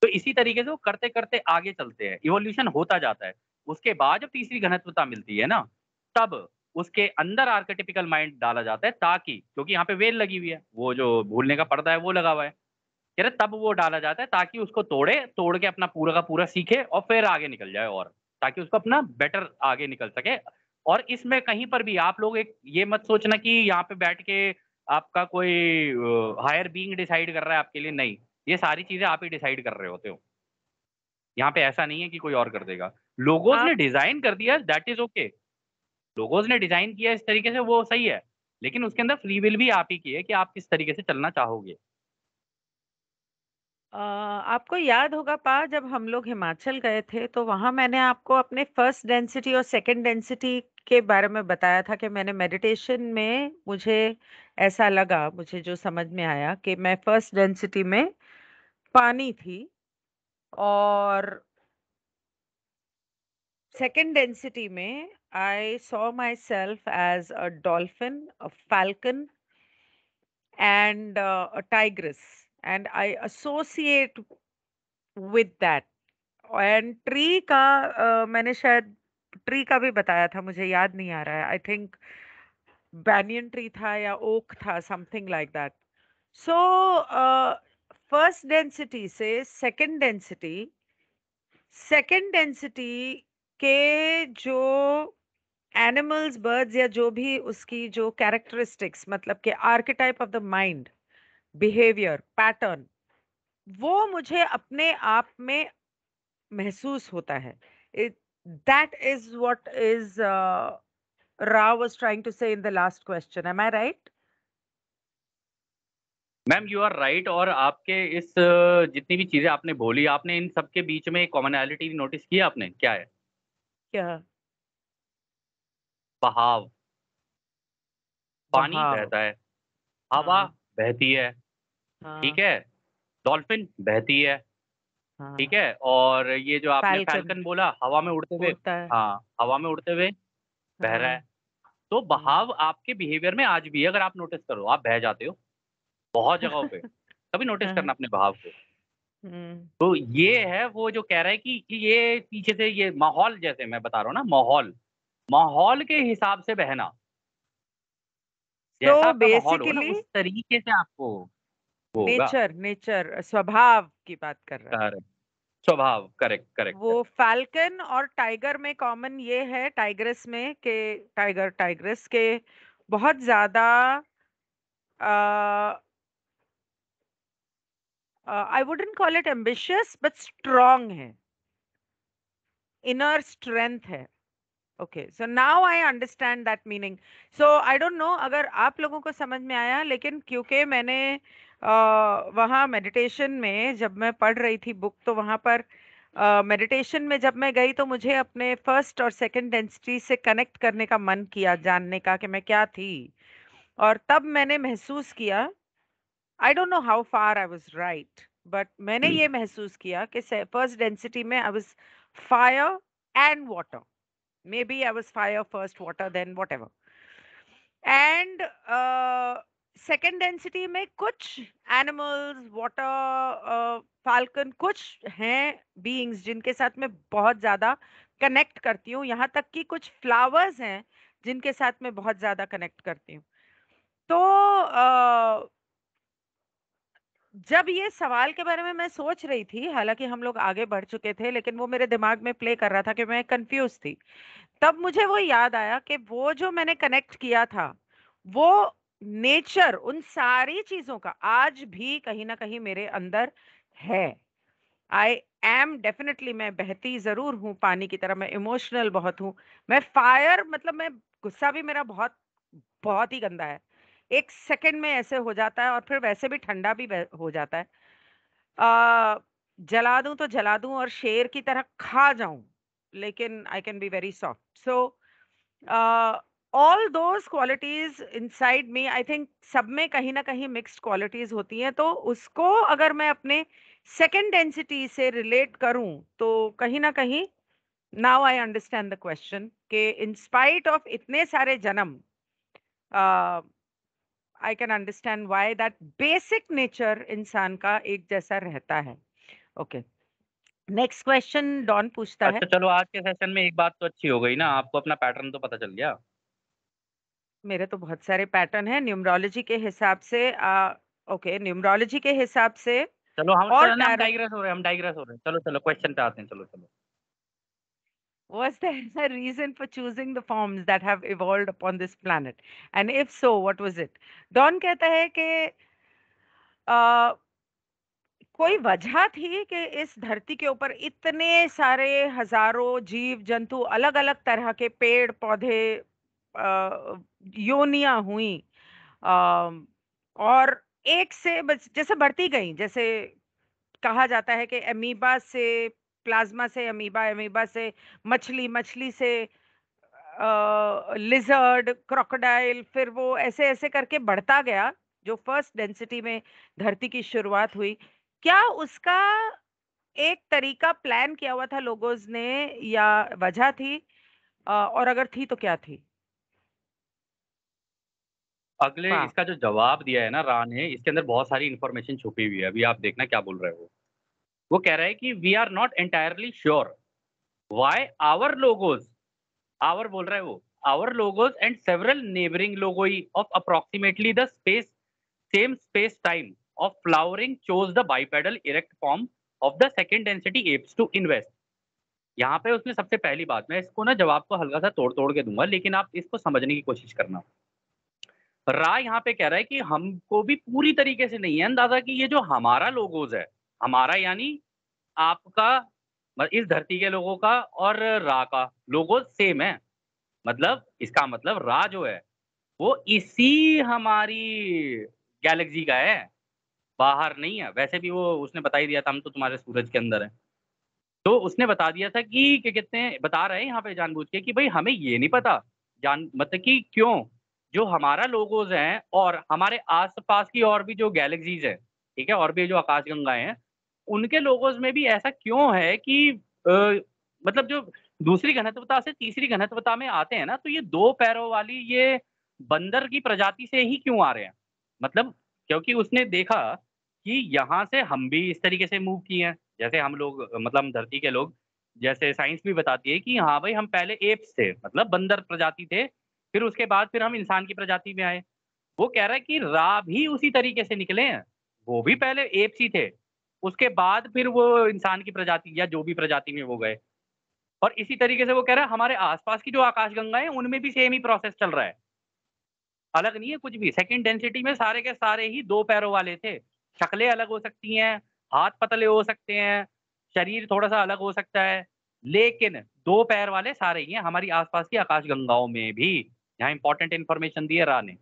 Speaker 1: तो इसी तरीके से वो करते करते आगे चलते हैं इवोल्यूशन होता जाता है उसके बाद जब तीसरी घनत्वता मिलती है ना तब उसके अंदर आर्केटिपिकल माइंड डाला जाता है ताकि क्योंकि यहाँ पे वेल लगी हुई है वो जो भूलने का पर्दा है वो लगा हुआ है कह रहे तब वो डाला जाता है ताकि उसको तोड़े तोड़ के अपना पूरा का पूरा सीखे और फिर आगे निकल जाए और ताकि उसको अपना बेटर आगे निकल सके और इसमें कहीं पर भी आप लोग एक ये मत सोचना कि यहाँ पे बैठ के आपका कोई हायर बीइंग डिसाइड कर रहा है आपके लिए नहीं ये सारी चीजें आप ही डिसाइड कर रहे होते हो यहाँ पे ऐसा नहीं है कि कोई और कर देगा लोगोज हाँ। ने डिजाइन कर दिया दैट इज ओके लोगोज ने डिजाइन किया इस तरीके से वो सही है लेकिन उसके अंदर फ्री विल भी आप ही की है कि आप किस तरीके से चलना चाहोगे
Speaker 2: Uh, आपको याद होगा पा जब हम लोग हिमाचल गए थे तो वहां मैंने आपको अपने फर्स्ट डेंसिटी और सेकंड डेंसिटी के बारे में बताया था कि मैंने मेडिटेशन में मुझे ऐसा लगा मुझे जो समझ में आया कि मैं फर्स्ट डेंसिटी में पानी थी और सेकेंड डेंसिटी में I saw myself as a dolphin a falcon and a tigress and I associate with that and tree का uh, मैंने शायद ट्री का भी बताया था मुझे याद नहीं आ रहा है आई थिंक बैनियन ट्री था या ओक था something like that so first density से सेकंड डेंसिटी सेकंड डेंसिटी के जो एनिमल्स बर्ड्स या जो भी उसकी जो कैरेक्टरिस्टिक्स मतलब के archetype of the mind behaviour pattern वो मुझे अपने आप में महसूस होता है that is what is Ra was trying to say in the last question am I right
Speaker 1: ma'am you are right और आपके इस जितनी भी चीजें आपने बोली आपने इन सबके बीच में कॉमनैलिटी नोटिस की आपने क्या है क्या बहाव पानी बहता है हवा हाँ। बहती है हाँ। ठीक हाँ। है डॉल्फिन बहती है हाँ। ठीक हाँ। है और ये जो आपने फैल्कन बोला हवा में उड़ते हुए हाँ हवा में उड़ते हुए बह रहा हाँ। है तो बहाव आपके बिहेवियर में आज भी है अगर आप नोटिस करो आप बह जाते हो बहुत जगहों पे कभी नोटिस हाँ, करना हाँ। अपने भाव को हम्म। तो ये है वो जो कह रहा है कि, कि ये पीछे से ये माहौल जैसे मैं बता रहा हूँ ना माहौल माहौल के हिसाब से बहना तो बेसिकली तरीके से आपको नेचर
Speaker 2: नेचर स्वभाव की बात कर रहा
Speaker 1: है स्वभाव करेक्ट करेक्ट
Speaker 2: वो फाल्कन और टाइगर में कॉमन ये है टाइग्रेस में के टाइगर टाइग्रेस के बहुत ज्यादा I wouldn't call it ambitious but strong है इनर स्ट्रेंथ है okay so now I understand that meaning so I don't know अगर आप लोगों को समझ में आया लेकिन क्योंकि मैंने uh, वहाँ मेडिटेशन में जब मैं पढ़ रही थी बुक तो वहाँ पर मेडिटेशन uh, में जब मैं गई तो मुझे अपने फर्स्ट और सेकंड डेंसिटी से कनेक्ट करने का मन किया जानने का कि मैं क्या थी और तब मैंने महसूस किया I don't know how far I was right but मैंने hmm. ये महसूस किया कि फर्स्ट डेंसिटी में I was fire and water maybe I was fire first water then whatever and second density में कुछ एनिमल्स वाटर फाल्कन कुछ हैं बीइंग्स जिनके साथ मैं बहुत ज़्यादा कनेक्ट करती हूँ यहाँ तक कि कुछ फ्लावर्स हैं जिनके साथ मैं बहुत ज़्यादा कनेक्ट करती हूँ तो uh, जब ये सवाल के बारे में मैं सोच रही थी हालांकि हम लोग आगे बढ़ चुके थे लेकिन वो मेरे दिमाग में प्ले कर रहा था कि मैं कंफ्यूज थी तब मुझे वो याद आया कि वो जो मैंने कनेक्ट किया था वो नेचर उन सारी चीजों का आज भी कहीं ना कहीं मेरे अंदर है आई एम डेफिनेटली मैं बहती जरूर हूँ पानी की तरह मैं इमोशनल बहुत हूँ मैं फायर मतलब मैं गुस्सा भी मेरा बहुत बहुत ही गंदा है एक सेकेंड में ऐसे हो जाता है और फिर वैसे भी ठंडा भी हो जाता है आ, जला दूं तो जला दूं और शेर की तरह खा जाऊं लेकिन I can be very soft so all those qualities inside me I think सब में कहीं ना कहीं मिक्सड क्वालिटीज होती हैं तो उसको अगर मैं अपने सेकेंड डेंसिटी से रिलेट करूं तो कहीं ना कहीं now I understand the question के इंस्पाइट ऑफ इतने सारे जन्म uh, I can understand why that basic nature इंसान का एक जैसा रहता है okay okay. Next question Don पूछता अच्छा, है
Speaker 1: चलो आज के सेशन में एक बात तो अच्छी हो गई ना आपको अपना पैटर्न तो पता चल गया
Speaker 2: मेरे तो बहुत सारे पैटर्न हैं न्यूमरोलॉजी के हिसाब से आ, ओके न्यूमरोलॉजी के हिसाब से
Speaker 1: चलो हम और हम डाइग्रेस हो रहे हैं हम डाइग्रेस हो रहे हैं चलो चलो क्वेश्चन पे आते हैं चलो चलो
Speaker 2: was there a reason for choosing the forms that have evolved upon this planet? And if so, what was it? Don kehta hai ke uh, कोई वजह थी कि इस धरती के ऊपर इतने सारे हजारों जीव जंतु अलग अलग तरह के पेड़ पौधे योनिया हुई और एक से जैसे बढ़ती गई जैसे कहा जाता है कि एमीबा से प्लाज्मा से अमीबा अमीबा से मछली मछली से लिजर्ड क्रोकोडाइल फिर वो ऐसे ऐसे करके बढ़ता गया जो फर्स्ट डेंसिटी में धरती की शुरुआत हुई क्या उसका एक तरीका प्लान किया हुआ था लोगोज ने या वजह थी और अगर थी तो क्या थी
Speaker 1: अगले हाँ। इसका जो जवाब दिया है ना रा ने इसके अंदर बहुत सारी इन्फॉर्मेशन छुपी हुई है अभी आप देखना क्या बोल रहे हो वो कह रहा है कि we are not entirely sure why our logos our बोल रहा है वो our logos and several neighbouring logoi of approximately the space same space time of flowering chose the bipedal erect form of the second density apes to invest यहाँ पे उसने सबसे पहली बात मैं इसको ना जवाब को हल्का सा तोड़ तोड़ के दूंगा लेकिन आप इसको समझने की कोशिश करना राय यहाँ पे कह रहा है कि हमको भी पूरी तरीके से नहीं है अंदाजा कि ये जो हमारा लोगोज है हमारा यानी आपका इस धरती के लोगों का और रा का लोगो सेम है मतलब इसका मतलब रा जो है वो इसी हमारी गैलेक्सी का है बाहर नहीं है वैसे भी वो उसने बता ही दिया था हम तो तुम्हारे सूरज के अंदर है तो उसने बता दिया था कि क्या कहते हैं बता रहे हैं यहाँ पे जानबूझ के कि भाई हमें ये नहीं पता जान मतलब कि क्यों जो हमारा लोगोज हैं और हमारे आसपास की और भी जो गैलेक्सीज हैं ठीक है और भी जो आकाश गंगाएं हैं उनके लोगों में भी ऐसा क्यों है कि आ, मतलब जो दूसरी घनत्वता से तीसरी घनत्वता में आते हैं ना तो ये दो पैरों वाली ये बंदर की प्रजाति से ही क्यों आ रहे हैं मतलब क्योंकि उसने देखा कि यहाँ से हम भी इस तरीके से मूव किए हैं जैसे हम लोग मतलब धरती के लोग जैसे साइंस भी बताती है कि हाँ भाई हम पहले एप्स थे मतलब बंदर प्रजाति थे फिर उसके बाद फिर हम इंसान की प्रजाति में आए वो कह रहा है कि रा भी उसी तरीके से निकले हैं वो भी पहले एप्स ही थे उसके बाद फिर वो इंसान की प्रजाति या जो भी प्रजाति में वो गए और इसी तरीके से वो कह रहा है हमारे आसपास की जो आकाश गंगा है उनमें भी सेम ही प्रोसेस चल रहा है अलग नहीं है कुछ भी सेकेंड डेंसिटी में सारे के सारे ही दो पैरों वाले थे शक्लें अलग हो सकती हैं हाथ पतले हो सकते हैं शरीर थोड़ा सा अलग हो सकता है लेकिन दो पैर वाले सारे ही हैं हमारी आसपास की आकाश गंगाओं में भी यहाँ इंपॉर्टेंट इन्फॉर्मेशन दी है रा ने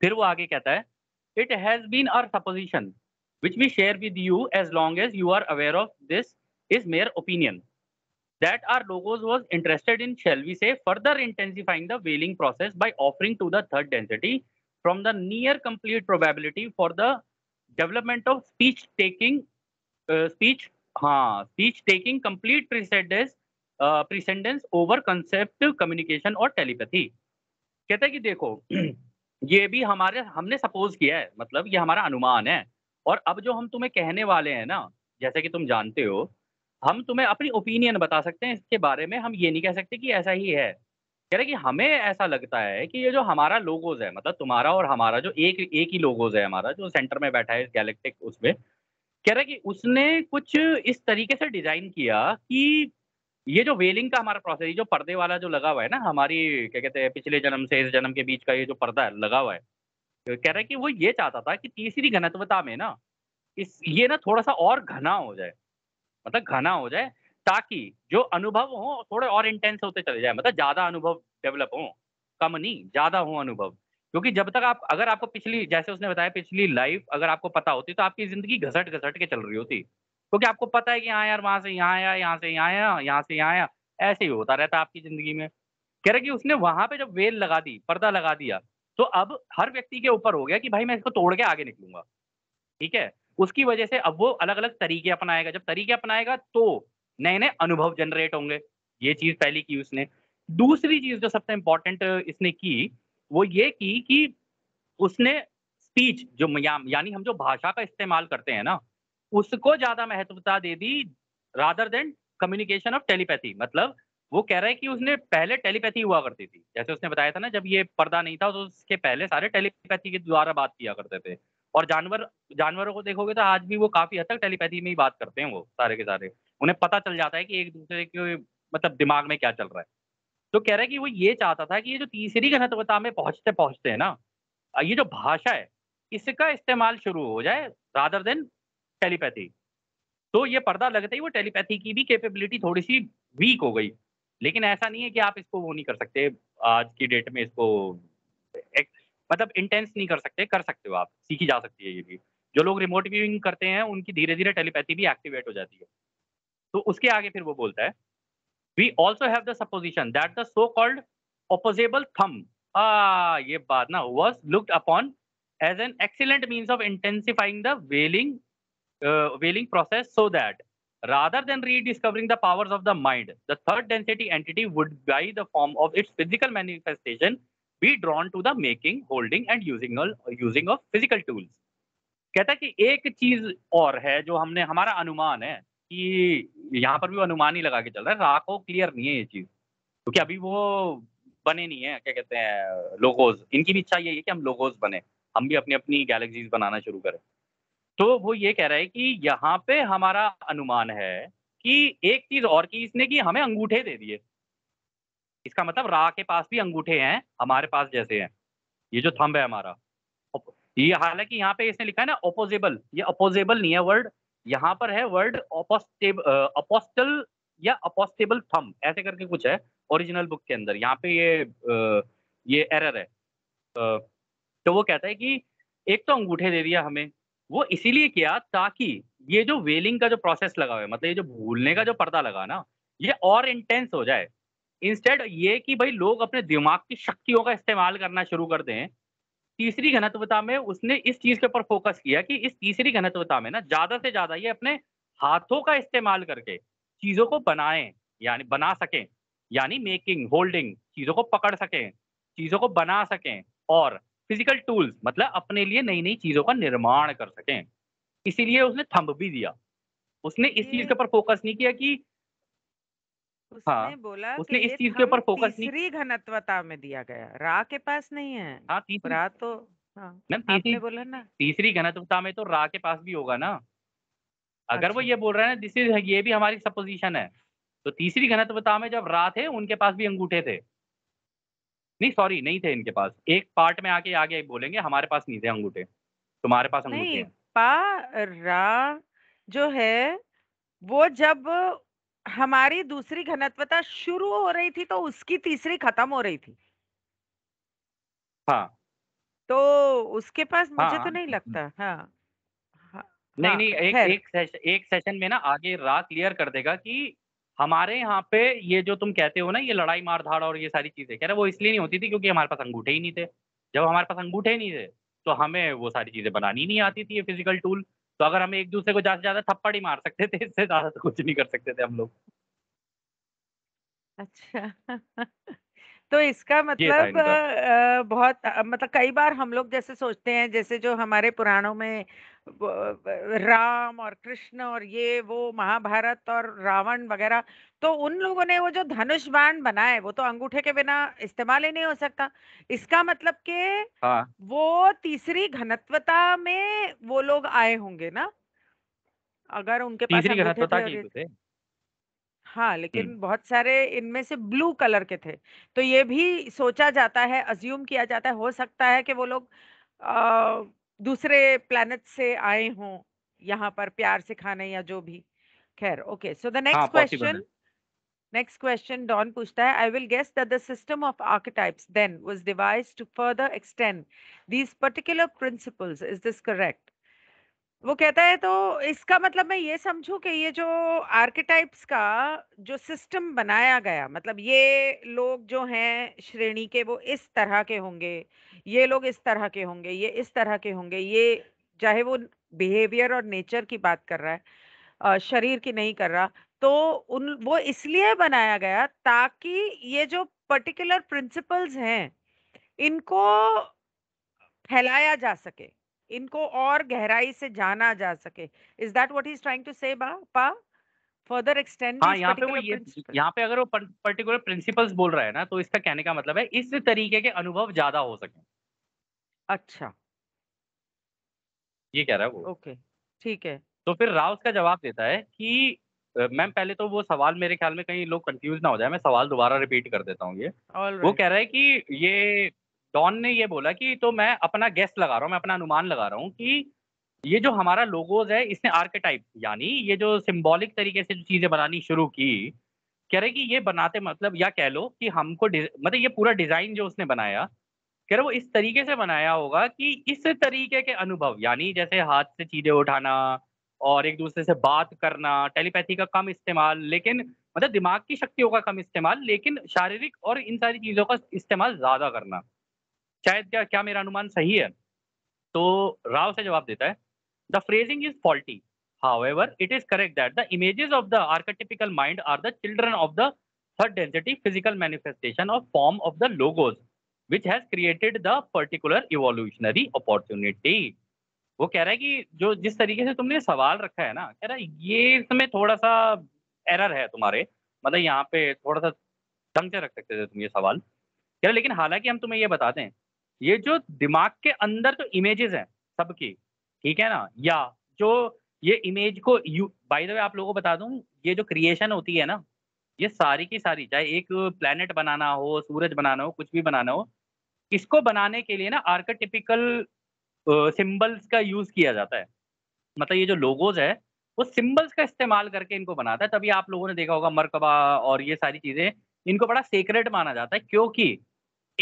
Speaker 1: फिर वो आगे कहता है it has been a supposition which we share with you as long as you are aware of this is mere opinion. That our logos was interested in, shall we say, further intensifying the veiling process by offering to the third density from the near complete probability for the development of speech taking, uh, speech, ha uh, speech taking complete precedence, uh, precedence over conceptive communication or telepathy. कहता है कि देखो ये भी हमारे हमने suppose किया है मतलब ये हमारा अनुमान है और अब जो हम तुम्हें कहने वाले हैं ना जैसे कि तुम जानते हो हम तुम्हें अपनी ओपिनियन बता सकते हैं इसके बारे में हम ये नहीं कह सकते कि ऐसा ही है कह रहे कि हमें ऐसा लगता है कि ये जो हमारा लोगोज है मतलब तुम्हारा और हमारा जो एक एक ही लोगोज है हमारा जो सेंटर में बैठा है गैलेक्टिक उसमें कह रहे कि उसने कुछ इस तरीके से डिजाइन किया कि ये जो वेलिंग का हमारा प्रोसेस जो पर्दे वाला जो लगा हुआ है ना हमारी क्या कहते हैं पिछले जन्म से इस जन्म के बीच का ये जो पर्दा है लगा हुआ है कह रहा है कि वो ये चाहता था कि तीसरी घनत्वता में ना इस ये ना थोड़ा सा और घना हो जाए मतलब घना हो जाए ताकि जो अनुभव हो थोड़े और इंटेंस होते चले जाए मतलब ज्यादा अनुभव डेवलप हो कम नहीं ज्यादा हो अनुभव क्योंकि जब तक आप अगर आपको पिछली जैसे उसने बताया पिछली लाइफ अगर आपको पता होती तो आपकी जिंदगी घसट घसट के चल रही होती क्योंकि आपको पता है कि हाँ यार वहां से यहाँ आया यहाँ से यहाँ आया यहाँ से यहाँ आया ऐसे ही होता रहता आपकी जिंदगी में कह रहे कि उसने वहां पे जब वेल लगा दी पर्दा लगा दिया तो अब हर व्यक्ति के ऊपर हो गया कि भाई मैं इसको तोड़ के आगे निकलूंगा ठीक है उसकी वजह से अब वो अलग अलग तरीके अपनाएगा जब तरीके अपनाएगा तो नए नए अनुभव जनरेट होंगे ये चीज पहली की उसने दूसरी चीज जो सबसे इंपॉर्टेंट इसने की वो ये की कि उसने स्पीच जो या, यानी हम जो भाषा का इस्तेमाल करते हैं ना उसको ज्यादा महत्वता दे दी rather than communication of telepathy मतलब वो कह रहा है कि उसने पहले टेलीपैथी हुआ करती थी जैसे उसने बताया था ना जब ये पर्दा नहीं था तो उसके पहले सारे टेलीपैथी के द्वारा बात किया करते थे और जानवर जानवरों को देखोगे तो आज भी वो काफी हद तक टेलीपैथी में ही बात करते हैं वो सारे के सारे उन्हें पता चल जाता है कि एक दूसरे के मतलब दिमाग में क्या चल रहा है तो कह रहा है कि वो ये चाहता था कि ये जो तीसरी घनत्वता में पहुंचते पहुंचते है ना ये जो भाषा है इसका इस्तेमाल शुरू हो जाए रादर देन टेलीपैथी तो ये पर्दा लगते ही वो टेलीपैथी की भी कैपेबिलिटी थोड़ी सी वीक हो गई लेकिन ऐसा नहीं है कि आप इसको वो नहीं कर सकते आज की डेट में इसको एक, मतलब इंटेंस नहीं कर सकते कर सकते हो आप सीखी जा सकती है ये भी जो लोग रिमोट व्यूइंग करते हैं उनकी धीरे धीरे टेलीपैथी भी एक्टिवेट हो जाती है तो उसके आगे फिर वो बोलता है we also have the supposition that the so called opposable thumb ये बात ना was looked upon as an excellent means of intensifying the welling welling process so that rather than rediscovering the powers of the mind the third density entity would by the form of its physical manifestation be drawn to the making holding and using using of physical tools कहता है कि एक चीज और है जो हमने हमारा अनुमान है कि यहाँ पर भी वो अनुमान ही लगा के चल रहा है राको क्लियर नहीं है ये चीज क्योंकि अभी वो बने नहीं है क्या कहते हैं लोगोज इनकी भी इच्छा यही है कि हम लोगोज बने हम भी अपनी अपनी गैलेक्सीज बनाना शुरू करें तो वो ये कह रहा है कि यहाँ पे हमारा अनुमान है कि एक चीज और की इसने कि हमें अंगूठे दे दिए इसका मतलब रा के पास भी अंगूठे हैं हमारे पास जैसे हैं ये जो थंब है हमारा ये हालांकि यहाँ पे इसने लिखा है ना अपोजेबल ये अपोजेबल नहीं है वर्ड यहाँ पर है वर्ड अपोस्टल या अपोस्टेबल थम ऐसे करके कुछ है ओरिजिनल बुक के अंदर यहाँ पे ये ये एरर है तो वो कहता है कि एक तो अंगूठे दे दिया हमें वो इसीलिए किया ताकि ये जो वेलिंग का जो प्रोसेस लगा हुआ है मतलब ये जो भूलने का जो पर्दा लगा ना ये और इंटेंस हो जाए इंस्टेड ये कि भाई लोग अपने दिमाग की शक्तियों का इस्तेमाल करना शुरू कर दें तीसरी घनत्वता में उसने इस चीज के ऊपर फोकस किया कि इस तीसरी घनत्वता में ना ज्यादा से ज्यादा ये अपने हाथों का इस्तेमाल करके चीजों को बनाए यानी बना सकें यानी मेकिंग होल्डिंग चीजों को पकड़ सकें चीजों को बना सकें और फिजिकल टूल्स मतलब अपने लिए नई नई चीजों का निर्माण कर सके इसीलिए उसने थंब भी दिया उसने इस चीज के ऊपर फोकस नहीं किया कि उसने हाँ,
Speaker 2: बोला उसने इस चीज के ऊपर फोकस नहीं घनत्वता में दिया गया रा के पास
Speaker 1: नहीं है हाँ, रा तो
Speaker 2: हाँ, तीसरी बोला ना
Speaker 1: तीसरी घनत्वता में तो रा के पास भी होगा ना अगर वो अच्छा। ये बोल रहा है ना दिस इज ये भी हमारी सपोजिशन है तो तीसरी घनत्वता में जब रा थे उनके पास भी अंगूठे थे नहीं सॉरी नहीं थे इनके पास एक पार्ट में आके आगे बोलेंगे हमारे पास नहीं थे अंगूठे तुम्हारे पास अंगूठे नहीं
Speaker 2: पा रा जो है वो जब हमारी दूसरी घनत्वता शुरू हो रही थी तो उसकी तीसरी खत्म हो रही थी हाँ तो उसके पास मुझे तो हाँ, तो नहीं लगता हाँ,
Speaker 1: हाँ नहीं नहीं एक एक सेशन, एक सेशन में ना आगे रा क्लियर कर देगा कि हमारे यहाँ पे ये जो तुम कहते हो ना ये लड़ाई मार धाड़ और ये सारी चीजें कह रहे वो इसलिए नहीं होती थी क्योंकि हमारे पास अंगूठे ही नहीं थे जब हमारे पास अंगूठे नहीं थे तो हमें वो सारी चीजें बनानी नहीं आती थी ये फिजिकल टूल तो अगर हम एक दूसरे को ज्यादा से ज्यादा थप्पड़ ही मार सकते थे इससे ज्यादा तो कुछ नहीं कर सकते थे हम लोग
Speaker 2: अच्छा तो इसका मतलब बहुत मतलब कई बार हम लोग जैसे सोचते हैं जैसे जो हमारे पुराणों में राम और कृष्ण और ये वो महाभारत और रावण वगैरह तो उन लोगों ने वो जो धनुष बाण बनाए वो तो अंगूठे के बिना इस्तेमाल ही नहीं हो सकता इसका मतलब के हाँ। वो तीसरी घनत्वता में वो लोग आए होंगे ना अगर उनके पास घनत्वता की तो हाँ लेकिन हम्म। बहुत सारे इनमें से ब्लू कलर के थे तो ये भी सोचा जाता है अज्यूम किया जाता है हो सकता है कि वो लोग दूसरे प्लेनेट से आए हों यहाँ पर प्यार सिखाने या जो भी खैर okay so the next question next question Don पूछता है I will guess that the system of archetypes then was devised to further extend these particular principles is this correct वो कहता है तो इसका मतलब मैं ये समझूं कि ये जो आर्केटाइप्स का जो सिस्टम बनाया गया मतलब ये लोग जो हैं श्रेणी के वो इस तरह के होंगे ये लोग इस तरह के होंगे ये इस तरह के होंगे ये चाहे वो बिहेवियर और नेचर की बात कर रहा है शरीर की नहीं कर रहा तो उन वो इसलिए बनाया गया ताकि ये जो पर्टिकुलर प्रिंसिपल्स हैं इनको फैलाया जा सके इनको और गहराई से जाना जा सके is that what is trying to say further extend हाँ यहाँ पे वो ये
Speaker 1: यहाँ पे अगर वो पर्टिकुलर प्रिंसिपल्स बोल रहा है ना तो इसका कहने का मतलब है इस तरीके के अनुभव ज्यादा हो सके अच्छा ये कह रहा है वो ओके okay. ठीक है तो फिर राव उसका जवाब देता है कि मैम पहले तो वो सवाल मेरे ख्याल में कहीं लोग कंफ्यूज ना हो जाए मैं सवाल दोबारा रिपीट कर देता हूँ ये
Speaker 2: right. वो कह
Speaker 1: रहा है कि ये डॉन ने ये बोला कि तो मैं अपना गेस्ट लगा रहा हूँ मैं अपना अनुमान लगा रहा हूँ कि ये जो हमारा लोगोज है इसने आर्केटाइप यानी ये जो सिम्बॉलिक तरीके से जो चीजें बनानी शुरू की कह रहे कि ये बनाते मतलब या कह लो कि हमको मतलब ये पूरा डिजाइन जो उसने बनाया कह रहे वो इस तरीके से बनाया होगा कि इस तरीके के अनुभव यानी जैसे हाथ से चीजें उठाना और एक दूसरे से बात करना टेलीपैथी का कम इस्तेमाल लेकिन मतलब दिमाग की शक्तियों का कम इस्तेमाल लेकिन शारीरिक और इन सारी चीजों का इस्तेमाल ज्यादा करना शायद क्या क्या मेरा अनुमान सही है तो राव से जवाब देता है the phrasing is faulty however it is correct that the images of the archetypical mind are the children of the third density physical manifestation of form of the logos which has created the particular evolutionary opportunity वो कह रहा है कि जो जिस तरीके से तुमने सवाल रखा है ना कह रहा है ये इसमें थोड़ा सा एरर है तुम्हारे मतलब यहाँ पे थोड़ा सा ढंग से रख सकते थे तुम ये सवाल कह रहे लेकिन हालांकि हम तुम्हें ये बताते हैं ये जो दिमाग के अंदर तो इमेजेस हैं सबकी ठीक है ना या जो ये इमेज को बाय द वे आप लोगों को बता दूं ये जो क्रिएशन होती है ना ये सारी की सारी चाहे एक प्लेनेट बनाना हो सूरज बनाना हो कुछ भी बनाना हो इसको बनाने के लिए ना आर्कटिपिकल सिंबल्स का यूज किया जाता है मतलब ये जो लोगोज है वो सिंबल्स का इस्तेमाल करके इनको बनाता है तभी आप लोगों ने देखा होगा मरकबा और ये सारी चीजें इनको बड़ा सेक्रेट माना जाता है क्योंकि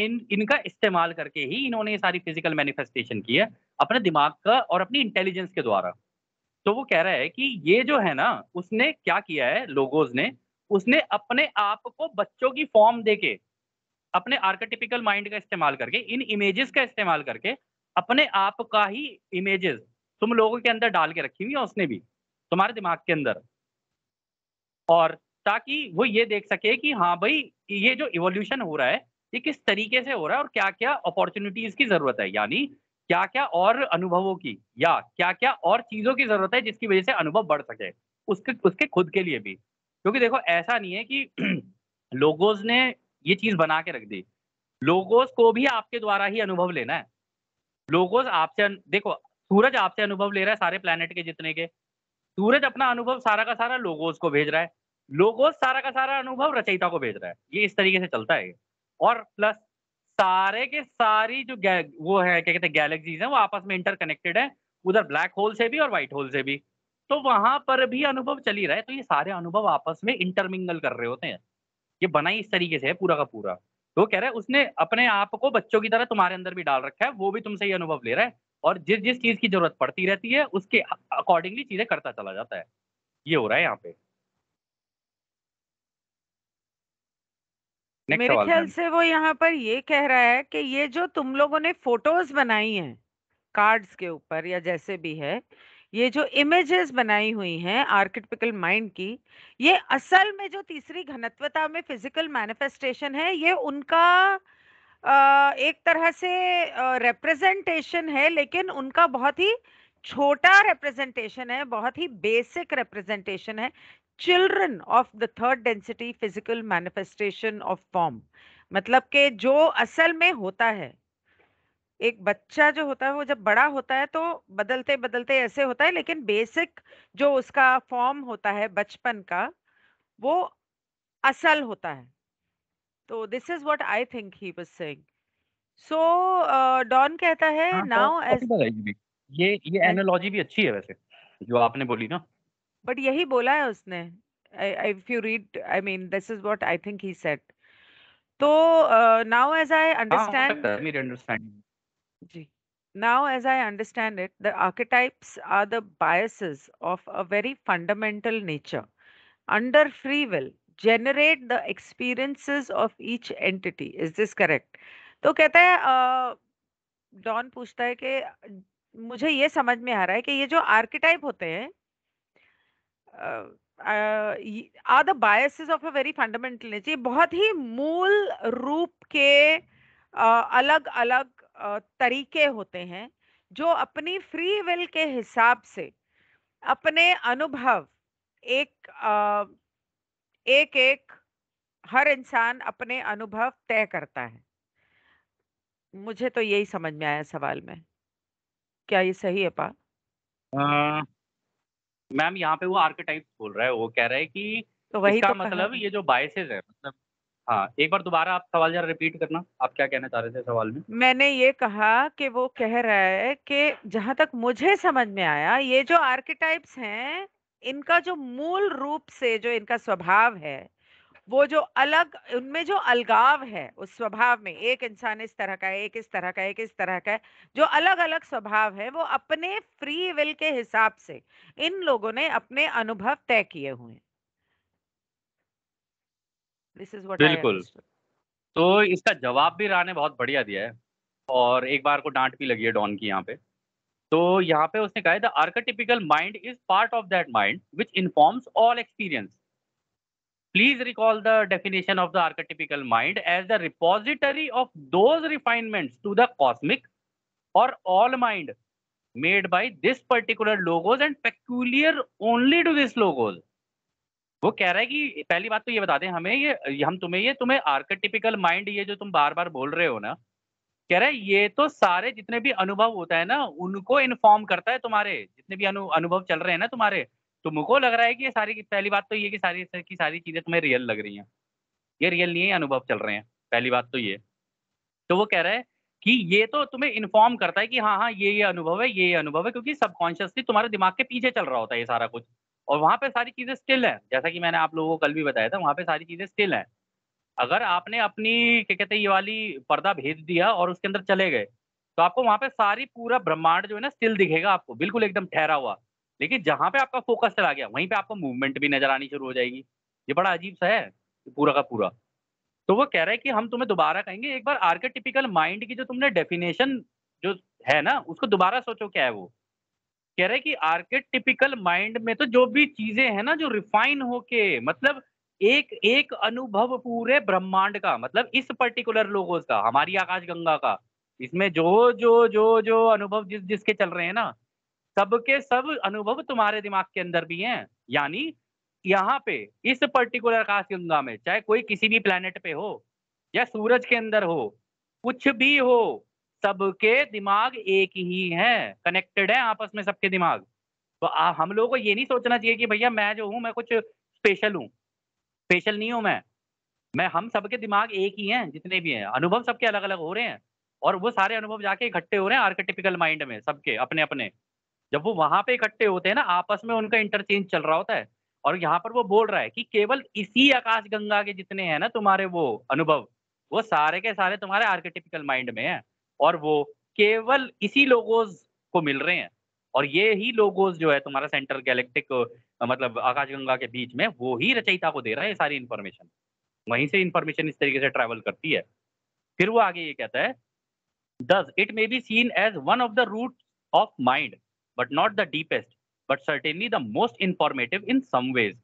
Speaker 1: इन इनका इस्तेमाल करके ही इन्होंने ये सारी फिजिकल मैनिफेस्टेशन की है अपने दिमाग का और अपनी इंटेलिजेंस के द्वारा तो वो कह रहा है कि ये जो है ना उसने क्या किया है लोगोज ने उसने अपने आप को बच्चों की फॉर्म देके अपने आर्कटिपिकल माइंड का इस्तेमाल करके इन इमेजेस का इस्तेमाल करके अपने आप का ही इमेजेस तुम लोगों के अंदर डाल के रखी हुई है उसने भी तुम्हारे दिमाग के अंदर और ताकि वो ये देख सके कि हाँ भाई ये जो इवोल्यूशन हो रहा है ये किस तरीके से हो रहा है और क्या क्या अपॉर्चुनिटीज की जरूरत है यानी क्या क्या और अनुभवों की या क्या क्या और चीजों की जरूरत है जिसकी वजह से अनुभव बढ़ सके उसके उसके खुद के लिए भी क्योंकि देखो ऐसा नहीं है कि लोगोज ने ये चीज बना के रख दी लोगोज को भी आपके द्वारा ही अनुभव लेना है लोगोज आपसे देखो सूरज आपसे अनुभव ले रहा है सारे प्लेनेट के जितने के सूरज अपना अनुभव सारा का सारा लोगोज को भेज रहा है लोगोज सारा का सारा अनुभव रचयिता को भेज रहा है ये इस तरीके से चलता है और प्लस सारे के सारी जो वो है क्या कहते हैं गैलेक्सीज हैं वो आपस में इंटरकनेक्टेड है उधर ब्लैक होल से भी और व्हाइट होल से भी तो वहां पर भी अनुभव चल ही रहा है तो ये सारे अनुभव आपस में इंटरमिंगल कर रहे होते हैं ये बना इस तरीके से है पूरा का पूरा तो कह रहा है उसने अपने आप को बच्चों की तरह तुम्हारे अंदर भी डाल रखा है वो भी तुमसे ये अनुभव ले रहा है और जिस जिस चीज की जरूरत पड़ती रहती है उसके अकॉर्डिंगली चीजें करता चला जाता है ये हो रहा है यहाँ पे मेरे ख्याल
Speaker 2: से वो यहाँ पर ये कह रहा है कि ये जो तुम लोगों ने फोटोज बनाई हैं कार्ड्स के ऊपर या जैसे भी है ये जो इमेजेस बनाई हुई हैं आर्किटिपिकल माइंड की ये असल में जो तीसरी घनत्वता में फिजिकल मैनिफेस्टेशन है ये उनका एक तरह से रिप्रेजेंटेशन है लेकिन उनका बहुत ही छोटा रिप्रेजेंटेशन है बहुत ही बेसिक रिप्रेजेंटेशन है children of the third density physical manifestation of form मतलब के जो असल में होता है एक बच्चा जो होता है वो जब बड़ा होता है तो बदलते बदलते ऐसे होता है लेकिन बेसिक जो उसका फॉर्म होता है बचपन का वो असल होता है तो this is what I think he was saying so Don कहता है नाउ हाँ,
Speaker 1: एज ये ये एनालॉजी हाँ भी अच्छी है वैसे जो आपने बोली ना
Speaker 2: बट यही बोला है उसने if you read I mean this is what I think he said तो नाउ एज आई अंडरस्टैंड जी now as I understand it the archetypes are the biases of a very fundamental nature under free will generate the experiences of each entity is this correct तो कहता है don uh, पूछता है कि मुझे ये समझ में आ रहा है कि ये जो आर्किटाइप होते हैं are the biases of a very fundamental nature ये बहुत ही मूल रूप के uh, अलग अलग uh, तरीके होते हैं जो अपनी फ्री विल के हिसाब से अपने अनुभव एक uh, एक एक हर इंसान अपने अनुभव तय करता है मुझे तो यही समझ में आया सवाल में क्या ये सही है पा
Speaker 1: आ, हाँ। मैम यहाँ पे वो आर्किटाइप बोल रहा है वो कह रहा है कि तो वही इसका तो मतलब ये जो बायसेज है मतलब हाँ एक बार दोबारा आप सवाल जरा रिपीट करना आप क्या कहना चाह रहे थे सवाल में
Speaker 2: मैंने ये कहा कि वो कह रहा है कि जहां तक मुझे समझ में आया ये जो आर्किटाइप्स हैं इनका जो मूल रूप से जो इनका स्वभाव है वो जो अलग उनमें जो अलगाव है उस स्वभाव में एक इंसान इस तरह का है एक इस तरह का एक इस तरह का है जो अलग अलग स्वभाव है वो अपने फ्री विल के हिसाब से इन लोगों ने अपने अनुभव तय किए हुए दिस इज बिल्कुल
Speaker 1: तो इसका जवाब भी राणा ने बहुत बढ़िया दिया है और एक बार को डांट भी लगी है डॉन की यहाँ पे तो यहाँ पे उसने कहा the archetypical mind is part of that mind which informs all experience Please recall the definition of the archetypical mind as the repository of those refinements to the cosmic or all mind made by this particular logos and peculiar only to this logos. वो कह रहा है कि पहली बात तो ये बता दें हमें ये हम तुम्हें ये तुम्हें आर्केटिपिकल माइंड ये जो तुम बार बार बोल रहे हो ना कह रहा है ये तो सारे जितने भी अनुभव होता है ना उनको इन्फॉर्म करता है तुम्हारे जितने भी अनु, अनुभव चल रहे हैं ना तुम्हारे तो मुझको लग रहा है कि ये सारी पहली बात तो ये कि सारी की सारी चीजें तुम्हें रियल लग रही हैं ये रियल नहीं है अनुभव चल रहे हैं पहली बात तो ये तो वो कह रहा है कि ये तो तुम्हें इन्फॉर्म करता है कि हाँ हाँ ये ये अनुभव है ये ये अनुभव है क्योंकि सबकॉन्शियसली तुम्हारे दिमाग के पीछे चल रहा होता है ये सारा कुछ और वहां पे सारी चीजें स्टिल है जैसा कि मैंने आप लोगों को कल भी बताया था वहां पे सारी चीजें स्टिल है अगर आपने अपनी क्या कहते हैं ये वाली पर्दा भेज दिया और उसके अंदर चले गए तो आपको वहां पे सारी पूरा ब्रह्मांड जो है ना स्टिल दिखेगा आपको बिल्कुल एकदम ठहरा हुआ लेकिन जहां पे आपका फोकस चला गया वहीं पे आपको मूवमेंट भी नजर आनी शुरू हो जाएगी ये बड़ा अजीब सा है पूरा का पूरा तो वो कह रहा है कि हम तुम्हें दोबारा कहेंगे एक बार आर्केटिपिकल माइंड की जो तुमने डेफिनेशन जो है ना उसको दोबारा सोचो क्या है वो कह रहे है कि आर्केटिपिकल माइंड में तो जो भी चीजें हैं ना जो रिफाइन होके मतलब एक एक अनुभव पूरे ब्रह्मांड का मतलब इस पर्टिकुलर लोगों का हमारी आकाश गंगा का इसमें जो जो जो जो अनुभव जिस जिसके चल रहे हैं ना सबके सब अनुभव तुम्हारे दिमाग के अंदर भी हैं यानी यहाँ पे इस पर्टिकुलर आकाश गंगा में चाहे कोई किसी भी प्लेनेट पे हो या सूरज के अंदर हो कुछ भी हो सबके दिमाग एक ही है कनेक्टेड है आपस में सबके दिमाग तो आ, हम लोगों को ये नहीं सोचना चाहिए कि भैया मैं जो हूं मैं कुछ स्पेशल हूँ स्पेशल नहीं हूं मैं मैं हम सबके दिमाग एक ही हैं जितने भी हैं अनुभव सबके अलग अलग हो रहे हैं और वो सारे अनुभव जाके इकट्ठे हो रहे हैं आर्किटिपिकल माइंड में सबके अपने अपने जब वो वहां पे इकट्ठे होते हैं ना आपस में उनका इंटरचेंज चल रहा होता है और यहाँ पर वो बोल रहा है कि केवल इसी आकाश गंगा के जितने हैं ना तुम्हारे वो अनुभव वो सारे के सारे तुम्हारे आर्केटिपिकल माइंड में है और वो केवल इसी लोगोज को मिल रहे हैं और ये ही लोगोज जो है तुम्हारा सेंट्रल गैलेक्टिक मतलब आकाश गंगा के बीच में वो ही रचयिता को दे रहा है सारी इन्फॉर्मेशन वहीं से इन्फॉर्मेशन इस तरीके से ट्रेवल करती है फिर वो आगे ये कहता है thus it may be seen as one of the root of mind but not the deepest, but certainly the most informative in some ways.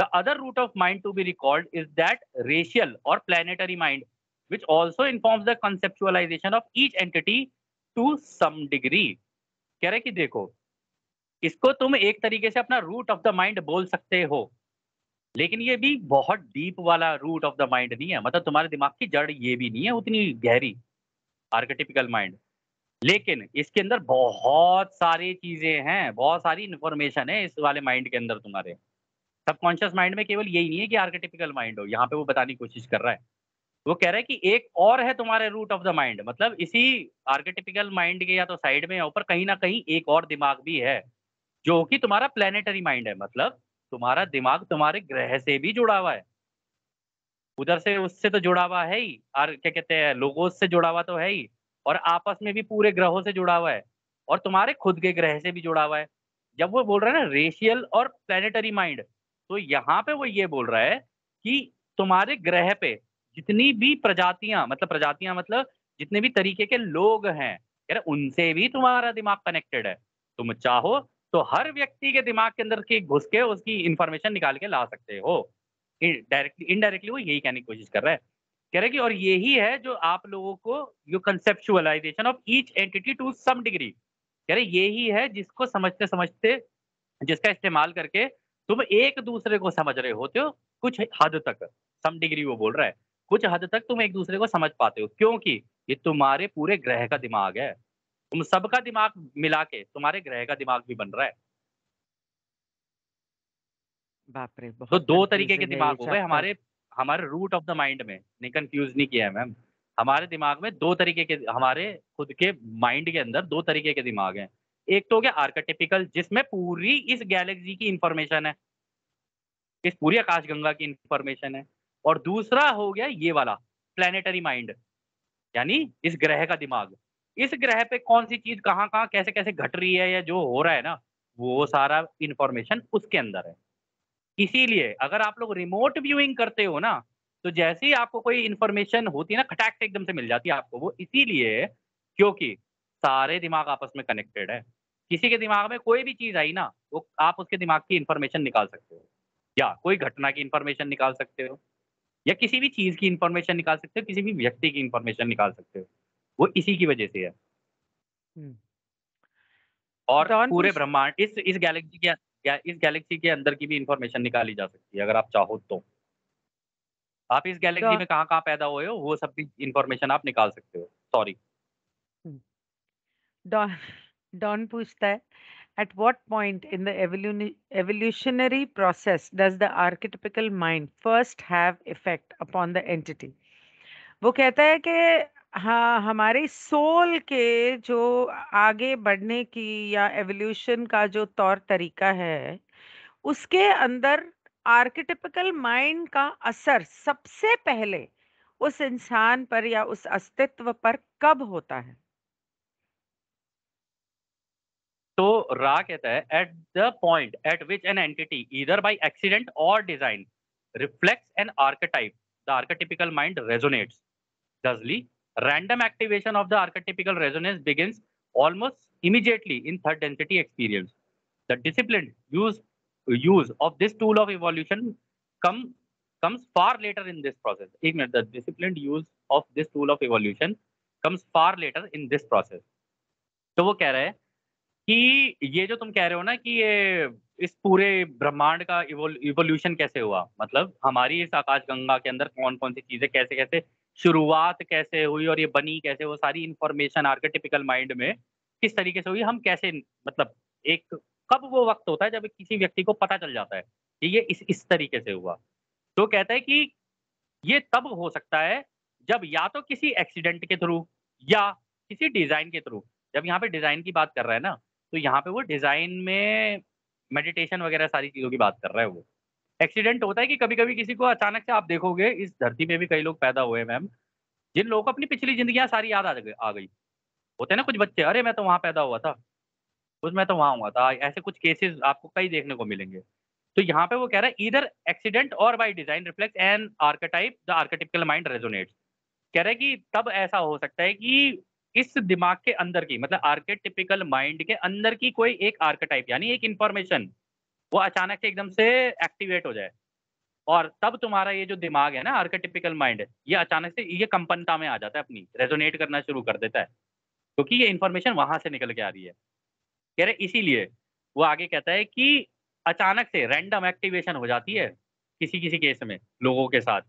Speaker 1: The other route of mind to be recalled is that racial or planetary mind, which also informs the conceptualization of each entity to some degree. keh rahe ki dekho isko tum ek tarike se apna root of the mind bol sakte ho लेकिन ये भी बहुत deep वाला root of the mind नहीं है मतलब तुम्हारे दिमाग की जड़ ये भी नहीं है उतनी गहरी आर्केटिपिकल माइंड लेकिन इसके अंदर बहुत सारी चीजें हैं बहुत सारी इन्फॉर्मेशन है इस वाले माइंड के अंदर तुम्हारे सबकॉन्शियस माइंड में केवल यही नहीं है कि आर्किटिपिकल माइंड हो यहाँ पे वो बताने की कोशिश कर रहा है वो कह रहा है कि एक और है तुम्हारे रूट ऑफ द माइंड मतलब इसी आर्किटिपिकल माइंड के या तो साइड में ऊपर कहीं ना कहीं एक और दिमाग भी है जो कि तुम्हारा प्लेनेटरी माइंड है मतलब तुम्हारा दिमाग तुम्हारे ग्रह से भी जुड़ा हुआ है उधर से उससे तो जुड़ा हुआ है ही और क्या कहते हैं लोगों से जुड़ा हुआ तो है ही और आपस में भी पूरे ग्रहों से जुड़ा हुआ है और तुम्हारे खुद के ग्रह से भी जुड़ा हुआ है जब वो बोल रहा है ना रेशियल और प्लेनेटरी माइंड तो यहाँ पे वो ये बोल रहा है कि तुम्हारे ग्रह पे जितनी भी प्रजातियां मतलब प्रजातियां मतलब जितने भी तरीके के लोग हैं कह रहे उनसे भी तुम्हारा दिमाग कनेक्टेड है तुम चाहो तो हर व्यक्ति के दिमाग के अंदर की घुस के उसकी इंफॉर्मेशन निकाल के ला सकते हो डायरेक्टली इनडायरेक्टली वो यही कहने की कोशिश कर रहा है कह रहे कि और यही है जो आप लोगों को you conceptualisation of each entity to some degree कह रहे यही है जिसको समझते समझते जिसका इस्तेमाल करके तुम एक दूसरे को समझ रहे होते हो कुछ हद तक सम डिग्री वो बोल रहा है कुछ हद तक तुम एक दूसरे को समझ पाते हो क्योंकि ये तुम्हारे पूरे ग्रह का दिमाग है तुम सबका दिमाग मिला के तुम्हारे ग्रह का दिमाग भी बन रहा है बाप रे तो दो तरीके के दिमाग हो गए हमारे हमारे रूट ऑफ द माइंड में नहीं कंफ्यूज नहीं किया है मैम हमारे दिमाग में दो तरीके के हमारे खुद के माइंड के अंदर दो तरीके के दिमाग हैं एक तो हो गया जिसमें पूरी इस गैलेक्सी की इंफॉर्मेशन है इस पूरी आकाश गंगा की इंफॉर्मेशन है और दूसरा हो गया ये वाला प्लेनेटरी माइंड यानी इस ग्रह का दिमाग इस ग्रह पे कौन सी चीज कहाँ कहाँ कैसे कैसे घट रही है या जो हो रहा है ना वो सारा इंफॉर्मेशन उसके अंदर है इसीलिए अगर आप लोग रिमोट व्यूइंग करते हो ना तो जैसे ही आपको कोई इन्फॉर्मेशन होती है ना खटैक से एकदम से मिल जाती है आपको वो इसीलिए क्योंकि सारे दिमाग आपस में कनेक्टेड है किसी के दिमाग में कोई भी चीज आई ना वो आप उसके दिमाग की इंफॉर्मेशन निकाल सकते हो या कोई घटना की इंफॉर्मेशन निकाल सकते हो या किसी भी चीज की इंफॉर्मेशन निकाल सकते हो किसी भी व्यक्ति की इन्फॉर्मेशन निकाल सकते हो वो इसी की वजह से है
Speaker 2: हम्म।
Speaker 1: तो और पूरे ब्रह्मांड इस इस गैलेक्सी के इस गैलेक्सी के अंदर की भी इंफॉर्मेशन निकाली जा सकती है अगर आप चाहो तो आप इस गैलेक्सी तो में कहाँ कहाँ पैदा हुए हो वो सब भी इंफॉर्मेशन आप निकाल सकते हो सॉरी
Speaker 2: हम्म। डॉन पूछता है at what point in the evolutionary process does the archetypical mind first have effect upon the entity वो कहता है कि हाँ, हमारे सोल के जो आगे बढ़ने की या एवोल्यूशन का जो तौर-तरीका है, उसके अंदर आर्किटिपिकल माइंड का असर सबसे पहले उस इंसान पर या उस अस्तित्व पर कब होता है?
Speaker 1: तो रा कहता है at the point at which an entity either by accident or design reflect an archetype the archetypical mind resonates thusly random activation of the archetypical resonance begins almost immediately in third density experience. The disciplined use, use of this tool of evolution come, comes far later in this process. The disciplined use of this tool of evolution comes far later in this process. to wo keh raha hai ki ye jo tum keh rahe ho na ki ye इस पूरे ब्रह्मांड का evolution कैसे हुआ मतलब हमारी इस आकाश गंगा के अंदर कौन कौन सी चीजें कैसे कैसे शुरुआत कैसे हुई और ये बनी कैसे वो सारी इंफॉर्मेशन आर्केटिपिकल माइंड में किस तरीके से हुई हम कैसे मतलब एक कब वो वक्त होता है जब किसी व्यक्ति को पता चल जाता है कि ये इस इस तरीके से हुआ तो कहता है कि ये तब हो सकता है जब या तो किसी एक्सीडेंट के थ्रू या किसी डिजाइन के थ्रू जब यहाँ पे डिजाइन की बात कर रहा है ना तो यहाँ पे वो डिजाइन में मेडिटेशन वगैरह सारी चीजों की बात कर रहा है वो एक्सीडेंट होता है कि कभी कभी किसी को अचानक से आप देखोगे इस धरती में भी कई लोग पैदा हुए मैम जिन लोगों को अपनी पिछली जिंदगी सारी याद आ गई होते ना कुछ बच्चे अरे मैं तो वहाँ पैदा हुआ था कुछ मैं तो वहाँ हुआ था ऐसे कुछ केसेस आपको कई देखने को मिलेंगे तो यहाँ पे वो कह रहा है either accident or by design reflect an archetype the archetypical mind resonate कह रहे हैं कि तब ऐसा हो सकता है कि इस दिमाग के अंदर की मतलब आर्केटिपिकल माइंड के अंदर की कोई एक आर्कटाइप यानी एक इंफॉर्मेशन वो अचानक से एकदम से एक्टिवेट हो जाए और तब तुम्हारा ये जो दिमाग है ना आर्केटिपिकल माइंड ये अचानक से ये कंपनता में आ जाता है अपनी रेजोनेट करना शुरू कर देता है क्योंकि तो ये इन्फॉर्मेशन वहां से निकल के आ रही है कह रहे इसीलिए वो आगे कहता है कि अचानक से रैंडम एक्टिवेशन हो जाती है किसी किसी केस में लोगों के साथ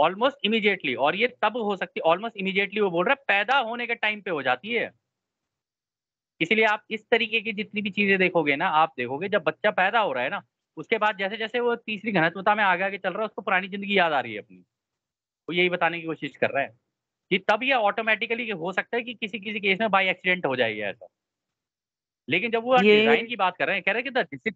Speaker 1: ऑलमोस्ट इमीजिएटली और ये तब हो सकती है ऑलमोस्ट इमीजिएटली वो बोल रहा है पैदा होने के टाइम पे हो जाती है इसीलिए आप इस तरीके की जितनी भी चीजें देखोगे ना आप देखोगे जब बच्चा पैदा हो रहा है ना उसके बाद जैसे जैसे वो तीसरी घनत्वता में आगे आगे चल रहा है उसको पुरानी जिंदगी याद आ रही है अपनी वो यही बताने की कोशिश कर रहा है कि तब ये ऑटोमेटिकली हो सकता है कि किसी किसी केस में बाई एक्सीडेंट हो जाएगा ऐसा लेकिन जब वो डिजाइन की बात कर रहे हैं कह रहे हैं कि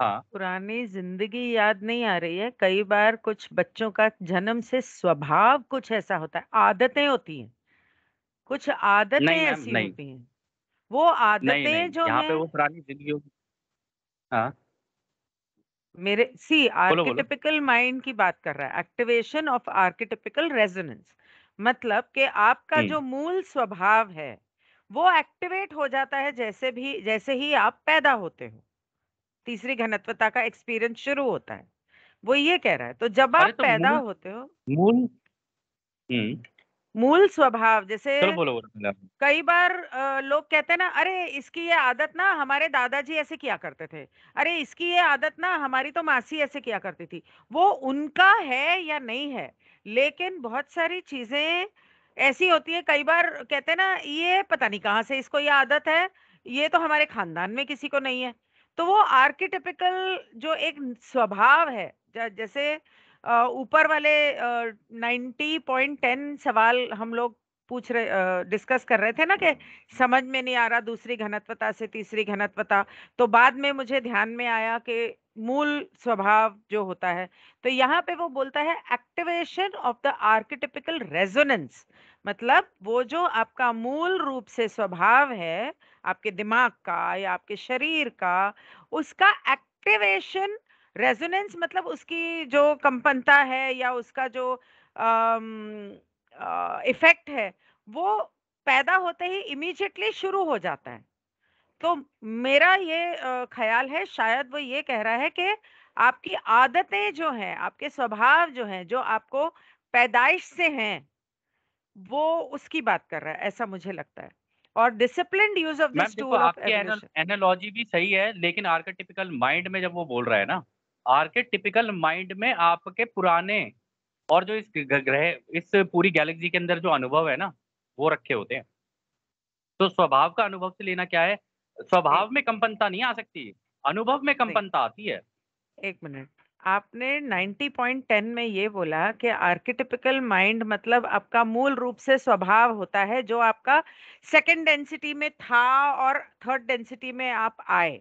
Speaker 1: हाँ
Speaker 2: पुरानी जिंदगी याद नहीं आ रही है कई बार कुछ बच्चों का जन्म से स्वभाव कुछ ऐसा होता है आदतें होती हैं कुछ आदतें ऐसी होती हैं वो आदतें नहीं, नहीं, जो यहाँ पे वो
Speaker 1: पुरानी जिंदगी हाँ
Speaker 2: मेरे सी आर्किटिपिकल माइंड की बात कर रहा है एक्टिवेशन ऑफ आर्किटिपिकल रेजोनेंस मतलब कि आपका जो मूल स्वभाव है वो एक्टिवेट हो जाता है जैसे भी जैसे ही आप पैदा होते हो तीसरी घनत्वता का एक्सपीरियंस शुरू होता है वो ये कह रहा है तो जब आप तो पैदा होते हो
Speaker 1: मूल हम्म।
Speaker 2: मूल स्वभाव जैसे बोलो बोलो कई बार लोग कहते हैं ना अरे इसकी ये आदत ना हमारे दादाजी ऐसे किया करते थे अरे इसकी ये आदत ना हमारी तो मासी ऐसे किया करती थी वो उनका है या नहीं है लेकिन बहुत सारी चीजें ऐसी होती है कई बार कहते हैं ना ये पता नहीं कहाँ से इसको ये आदत है ये तो हमारे खानदान में किसी को नहीं है तो वो आर्किटिपिकल जो एक स्वभाव है जैसे ऊपर वाले नाइन्टी पॉइंट टेन सवाल हम लोग पूछ रहे डिस्कस कर रहे थे ना कि समझ में नहीं आ रहा दूसरी घनत्वता से तीसरी घनत्वता तो बाद में मुझे ध्यान में आया कि मूल स्वभाव जो होता है तो यहाँ पे वो बोलता है activation of the archetypical resonance मतलब वो जो आपका मूल रूप से स्वभाव है आपके दिमाग का या आपके शरीर का उसका एक्टिवेशन रेजोनेंस मतलब उसकी जो कंपनता है या उसका जो इफेक्ट है वो पैदा होते ही इमीजिएटली शुरू हो जाता है तो मेरा ये ख्याल है शायद वो ये कह रहा है कि आपकी आदतें जो हैं आपके स्वभाव जो हैं जो आपको पैदाइश से हैं वो उसकी बात कर रहा है ऐसा मुझे लगता है और discipline use of this tool
Speaker 1: analogy भी सही है लेकिन आर्कटिपिकल माइंड में जब वो बोल रहा है ना आर्केटिपिकल माइंड में आपके पुराने और जो इस ग्रह इस पूरी गैलेक्सी के अंदर जो अनुभव है ना वो रखे होते हैं तो स्वभाव का अनुभव से लेना क्या है स्वभाव में कंपनता नहीं आ सकती अनुभव में कंपनता आती है
Speaker 2: एक मिनट आपने 90.10 में ये बोला कि आर्किटिपिकल माइंड मतलब आपका मूल रूप से स्वभाव होता है जो आपका सेकेंड डेंसिटी में था और थर्ड डेंसिटी में आप आए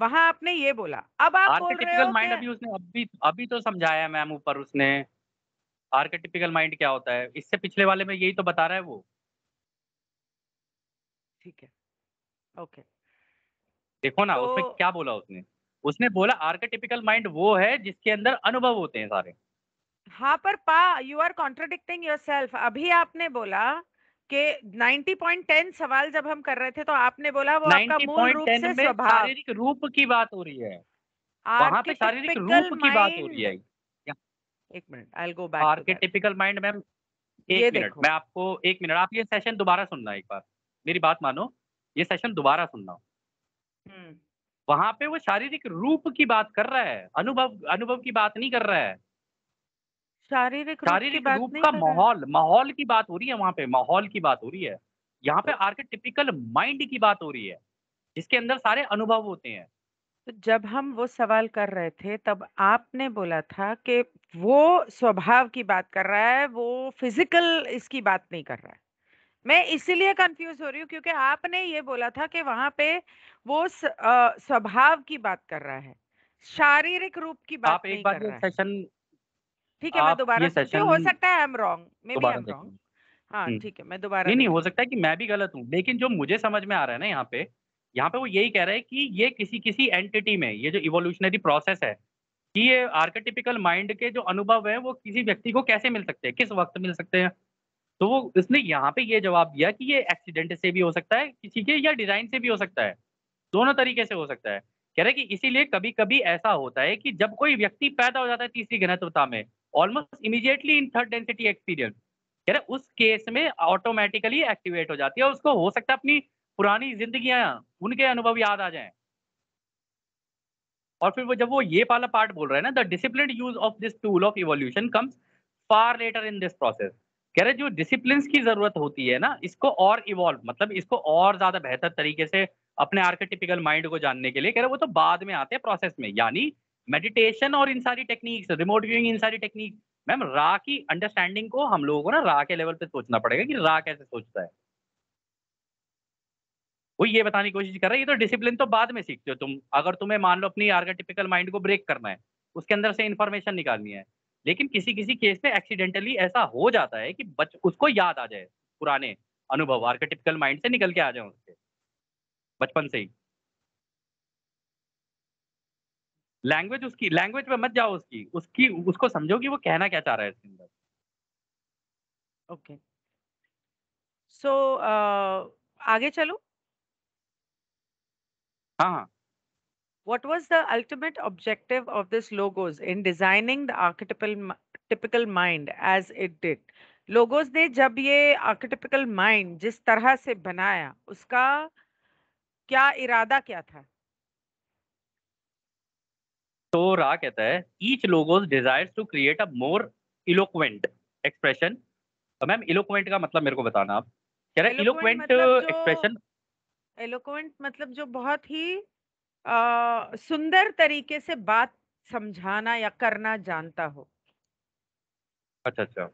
Speaker 2: वहां आपने ये बोला अब आप बोल रहे हो माइंड अभी
Speaker 1: उसने अभी अभी तो समझाया मैम ऊपर उसने आर्केटिपिकल माइंड क्या होता है इससे पिछले वाले में यही तो बता रहा है वो ठीक है ओके देखो ना तो, उसमें क्या बोला उसने उसने बोला आर्केटिपिकल माइंड वो है जिसके अंदर अनुभव होते हैं सारे
Speaker 2: हाँ पर पा यू आर कॉन्ट्रोडिक्टिंग योर अभी आपने बोला कि 90.10 सवाल जब हम कर रहे थे तो आपने बोला वो आपका मूल रूप से शारीरिक
Speaker 1: रूप की बात हो रही है
Speaker 2: वहां पे शारीरिक रूप की बात हो रही है
Speaker 1: एक minute I go back archetypical mind ma'am एक मिनट मैं आपको एक मिनट आप ये सेशन दोबारा सुनना एक बार मेरी बात मानो ये सेशन दोबारा सुनना हम्म। वहां पे वो शारीरिक रूप की बात कर रहा है अनुभव अनुभव की बात नहीं कर रहा है
Speaker 2: शारीरिक शारीरिक रूप का माहौल
Speaker 1: माहौल की बात हो रही है वहां पे माहौल की बात हो रही है यहाँ पे आर्केटिपिकल माइंड की बात हो रही है जिसके अंदर सारे अनुभव होते हैं तो
Speaker 2: जब हम वो सवाल कर रहे थे तब आपने बोला था कि वो स्वभाव की बात कर रहा है वो फिजिकल इसकी बात नहीं कर रहा है मैं इसीलिए कंफ्यूज हो रही हूँ क्योंकि आपने ये बोला था कि वहां पे वो स्वभाव की बात कर रहा है शारीरिक रूप की बात आप नहीं एक बार सेशन ठीक है मैं दोबारा ये हूँ हो सकता है I am wrong maybe I am wrong देखेंगे हाँ हम्म। ठीक है मैं दोबारा नहीं नहीं हो
Speaker 1: सकता है कि मैं भी गलत हूँ लेकिन जो मुझे समझ में आ रहा है ना यहाँ पे यहाँ पे वो यही कह रहा है कि ये किसी किसी एंटिटी में ये जो इवोल्यूशनरी प्रोसेस है कि ये आर्केटिपिकल माइंड के जो अनुभव है वो किसी व्यक्ति को कैसे मिल सकते हैं किस वक्त मिल सकते हैं तो वो इसने यहाँ पे ये जवाब दिया कि ये एक्सीडेंट से भी हो सकता है किसी के या डिजाइन से भी हो सकता है दोनों तरीके से हो सकता है कह रहे कि इसीलिए कभी कभी ऐसा होता है कि जब कोई व्यक्ति पैदा हो जाता है तीसरी घनत्वता में almost immediately in third density experience कह रहे उस केस में ऑटोमेटिकली एक्टिवेट हो जाती है उसको हो सकता है अपनी पुरानी जिंदगी उनके अनुभव याद आ जाए और फिर वो जब वो ये वाला पार्ट बोल रहे हैं ना the discipline use of this tool of evolution comes far later in this process कह रहे जो डिसिप्लिन की जरूरत होती है ना इसको और इवॉल्व मतलब इसको और ज्यादा बेहतर तरीके से अपने आर्किटिपिकल माइंड को जानने के लिए कह रहे वो तो बाद में आते हैं प्रोसेस में यानी मेडिटेशन और इन सारी टेक्निक्स रिमोट व्यूइंग इन सारी टेक्निक मैम रा की अंडरस्टैंडिंग को हम लोगों को ना रा के लेवल पे सोचना पड़ेगा कि रा कैसे सोचता है वो ये बताने की कोशिश कर रहा है ये तो डिसिप्लिन तो बाद में सीखते हो तुम अगर तुम्हें मान लो अपनी आर्गाटिपिकल माइंड को ब्रेक करना है उसके अंदर से इन्फॉर्मेशन निकालनी है लेकिन किसी किसी केस में एक्सीडेंटली ऐसा हो जाता है कि बच उसको याद आ जाए पुराने अनुभव आर्केटिपिकल माइंड से निकल के आ जाए उसके बचपन से ही लैंग्वेज उसकी लैंग्वेज पे मत जाओ उसकी उसकी उसको समझो कि वो कहना क्या चाह रहा है इसके अंदर ओके
Speaker 2: सो uh, आगे चलो हाँ हाँ What was the ultimate objective of this logos in designing the archetypal typical mind as it did? Logos ने जब ये आर्किटिपिकल माइंड जिस तरह से बनाया उसका क्या इरादा क्या था
Speaker 1: तो रा कहता है each logos desire to create a more eloquent expression ma'am eloquent का मतलब मेरे को बताना आप कह रहे इलोक्वेंट एक्सप्रेशन
Speaker 2: एलोक्वेंट मतलब जो बहुत ही आ, सुंदर तरीके से बात समझाना या करना जानता हो
Speaker 1: अच्छा अच्छा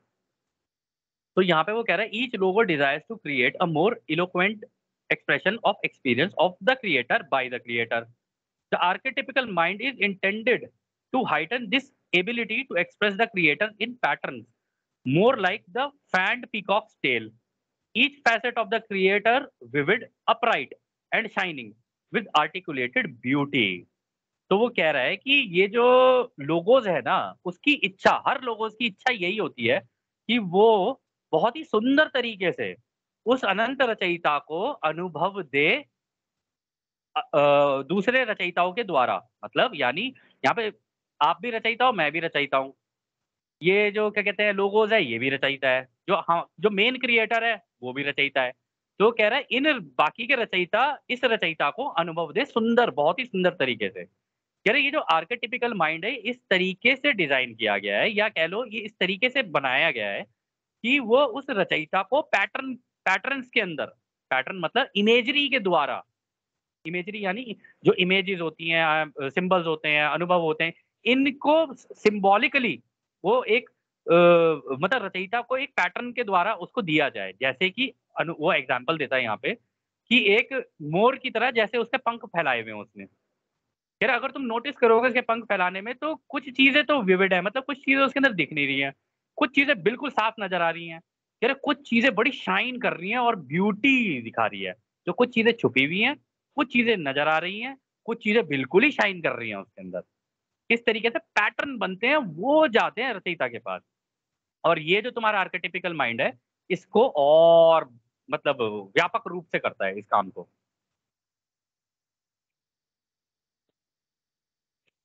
Speaker 1: तो यहाँ पे वो कह रहा है each logos desires to create a more eloquent expression of experience of the creator by the creator The archetypical mind is intended to heighten this ability to express the creator in patterns, more like the fanned peacock's tail. Each facet of the creator vivid, upright, and shining with articulated beauty. तो वो कह रहा है कि ये जो logos है ना उसकी इच्छा हर लोगोज की इच्छा यही होती है कि वो बहुत ही सुंदर तरीके से उस अनंत रचयिता को अनुभव दे दूसरे रचयिताओं के द्वारा मतलब यानी यहाँ पे आप भी रचयिता हो मैं भी रचयिता हूँ ये जो क्या कहते हैं लोगोज है ये भी रचयिता है जो हाँ जो मेन क्रिएटर है वो भी रचयिता है तो कह रहा है इन बाकी के रचयिता इस रचयिता को अनुभव दे सुंदर बहुत ही सुंदर तरीके से कह रहे ये जो आर्केटिपिकल माइंड है इस तरीके से डिजाइन किया गया है या कह लो ये इस तरीके से बनाया गया है कि वो उस रचयिता को पैटर्न पैटर्न्स के अंदर पैटर्न मतलब इमेजरी के द्वारा इमेजरी यानी जो इमेजेस होती हैं सिंबल्स होते हैं अनुभव होते हैं इनको सिंबॉलिकली वो एक आ, मतलब रचयिता को एक पैटर्न के द्वारा उसको दिया जाए जैसे कि वो एग्जाम्पल देता है यहाँ पे कि एक मोर की तरह जैसे उसने पंख फैलाए हुए हैं उसने यार अगर तुम नोटिस करोगे उसके पंख फैलाने में तो कुछ चीजें तो विविड है मतलब कुछ चीजें उसके अंदर दिख नहीं रही हैं कुछ चीजें बिल्कुल साफ नजर आ रही हैं कुछ चीजें बड़ी शाइन कर रही हैं और ब्यूटी दिखा रही है जो कुछ चीजें छुपी हुई हैं कुछ चीजें नजर आ रही हैं कुछ चीजें बिल्कुल ही शाइन कर रही हैं उसके अंदर किस तरीके से पैटर्न बनते हैं वो जाते हैं रचयिता के पास और ये जो तुम्हारा आर्केटिपिकल माइंड है इसको और मतलब व्यापक रूप से करता है इस काम को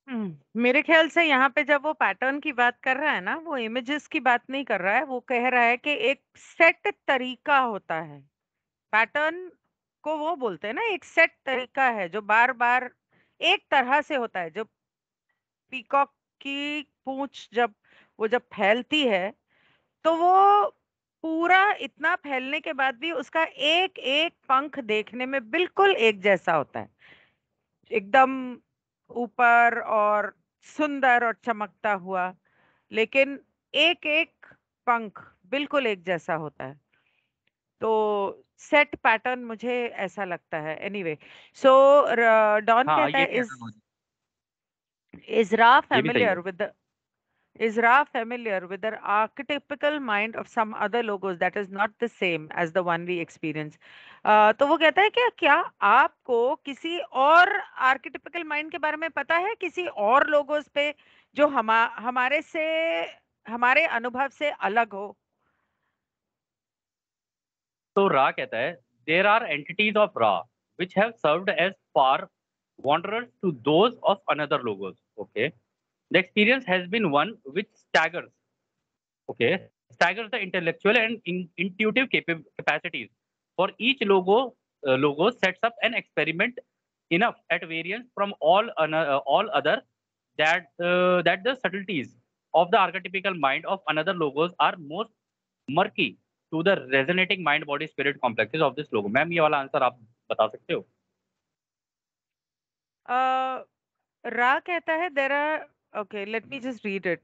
Speaker 2: हम्म, मेरे ख्याल से यहाँ पे जब वो पैटर्न की बात कर रहा है ना वो इमेजेस की बात नहीं कर रहा है वो कह रहा है कि एक सेट तरीका होता है पैटर्न को वो बोलते हैं ना एक सेट तरीका है जो बार बार एक तरह से होता है जो पीकॉक की पूछ जब वो जब फैलती है तो वो पूरा इतना फैलने के बाद भी उसका एक एक पंख देखने में बिल्कुल एक जैसा होता है एकदम ऊपर और सुंदर और चमकता हुआ लेकिन एक एक पंख बिल्कुल एक जैसा होता है तो सेट पैटर्न मुझे ऐसा लगता है एनीवे सो डॉन हाँ, कहता है is is Ra familiar with is Ra familiar with the archetypical mind of some other logos that is not the same as the one we experience? Uh, तो वो कहता है क्या क्या आपको किसी और आर्किटिपिकल माइंड के बारे में पता है किसी और लोगोस पे जो हम हमारे से हमारे अनुभव से अलग हो
Speaker 1: So रा कहता है there are entities of Ra which have served as wanderers to those of another logos okay the experience has been one which staggers okay staggers the intellectual and intuitive capacities for each logo uh, logos sets up an experiment enough at variance from all uh, all other that uh, that the subtleties of the archetypical mind of another logos are most murky to the resonating mind body spirit complexes of this logos ma'am ये वाला answer आप बता सकते हो
Speaker 2: रा uh, कहता है there are okay let me just read it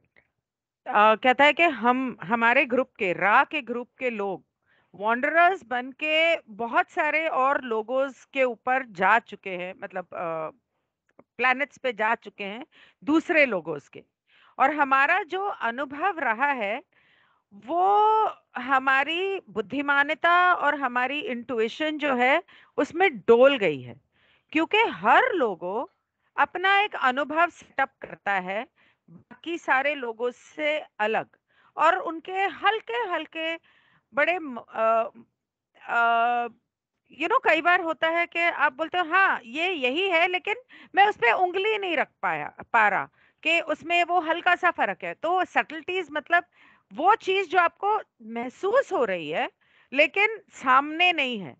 Speaker 2: कहता है कि हम हमारे ग्रुप के रा के ग्रुप के लोग वॉन्डरर्स बन के बहुत सारे और लोगोज के ऊपर जा चुके हैं मतलब प्लैनेट्स uh, पे जा चुके हैं दूसरे लोगोज के और हमारा जो अनुभव रहा है वो हमारी बुद्धिमानता और हमारी इंटुएशन जो है उसमें डोल गई है क्योंकि हर लोगो अपना एक अनुभव सेटअप करता है बाकी सारे लोगों से अलग और उनके हल्के हल्के बड़े यू नो कई बार होता है कि आप बोलते हो हाँ ये यही है लेकिन मैं उस पर उंगली नहीं रख पाया पा रहा कि उसमें वो हल्का सा फर्क है तो सटलटीज मतलब वो चीज जो आपको महसूस हो रही है लेकिन सामने नहीं है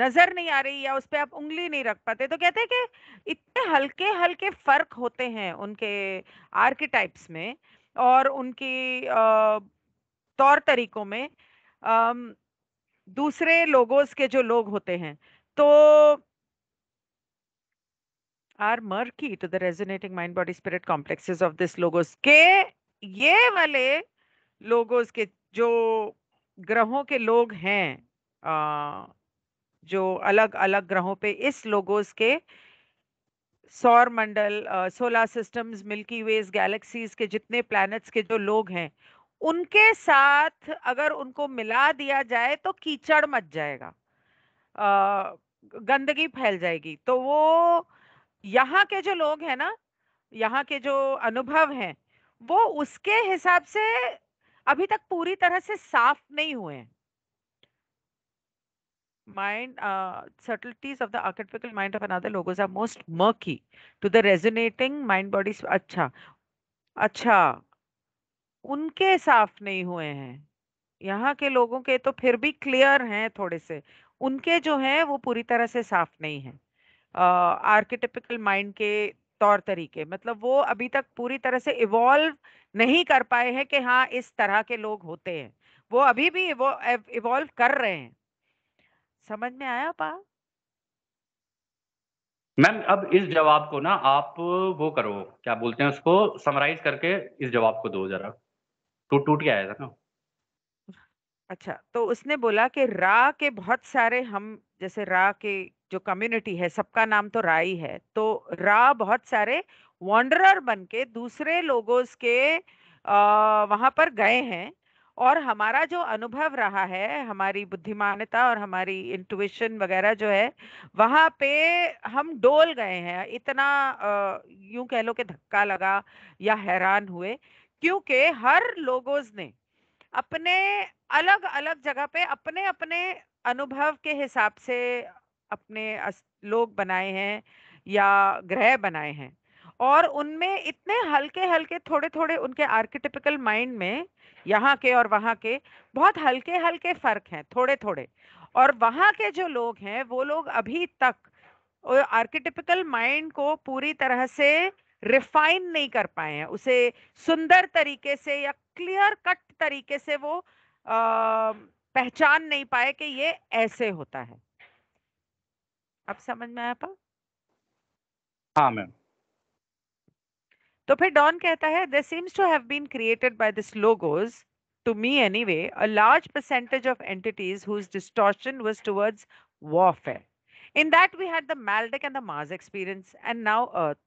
Speaker 2: नजर नहीं आ रही या उस पर आप उंगली नहीं रख पाते तो कहते हैं कि इतने हल्के हल्के फर्क होते हैं उनके आर्किटाइप्स में और उनकी तौर तरीकों में दूसरे लोगों के जो लोग होते हैं तो are murky to the resonating mind body spirit complexes of this logos के ये वाले लोगों के जो ग्रहों के लोग हैं जो अलग अलग ग्रहों पे इस लोगों के सौर मंडल solar systems Milky Ways galaxies के जितने प्लैनेट्स के जो लोग हैं उनके साथ अगर उनको मिला दिया जाए तो कीचड़ मच जाएगा गंदगी फैल जाएगी तो वो यहाँ के जो लोग हैं ना यहाँ के जो अनुभव हैं वो उसके हिसाब से अभी तक पूरी तरह से साफ नहीं हुए हैं mind uh, subtleties of the archetypical mind of another logos are most murky to the resonating mind body acha acha unke saaf nahi hue hain yahan ke logon ke to phir bhi clear hain thode se unke jo hain wo puri tarah se saaf nahi hain uh, archetypical mind ke तौर तरीके मतलब वो अभी तक पूरी तरह से evolve नहीं कर पाए हैं कि हाँ इस तरह के लोग होते हैं वो अभी भी इवॉल्व कर रहे हैं समझ में आया पा
Speaker 1: मैम अब इस जवाब को ना आप वो करो क्या बोलते हैं उसको समराइज करके इस जवाब को दो जरा टूट टूट के आया था ना
Speaker 2: अच्छा तो उसने बोला कि रा के बहुत सारे हम जैसे रा के जो कम्युनिटी है सबका नाम तो राई है तो रा बहुत सारे वॉन्डरर बन के दूसरे लोगों के वहाँ पर गए हैं और हमारा जो अनुभव रहा है हमारी बुद्धिमानता और हमारी इंटुएशन वगैरह जो है वहाँ पे हम डोल गए हैं इतना यूं कह लो कि धक्का लगा या हैरान हुए क्योंकि हर लोगों ने अपने अलग अलग जगह पे अपने अपने अनुभव के हिसाब से अपने लोग बनाए हैं या ग्रह बनाए हैं और उनमें इतने हल्के हल्के थोड़े थोड़े उनके आर्किटिपिकल माइंड में यहाँ के और वहाँ के बहुत हल्के हल्के फर्क हैं थोड़े थोड़े और वहाँ के जो लोग हैं वो लोग अभी तक आर्किटिपिकल माइंड को पूरी तरह से रिफाइन नहीं कर पाए हैं उसे सुंदर तरीके से या क्लियर कट तरीके से वो आ, पहचान नहीं पाए कि ये ऐसे होता है अब समझ में आया पा हाँ मैम तो फिर डॉन कहता है they seems to have been created by this logos to me anyway, a large percentage of entities whose distortion was towards warfare. In that, we had the Maldek and the Mars experience, and now Earth.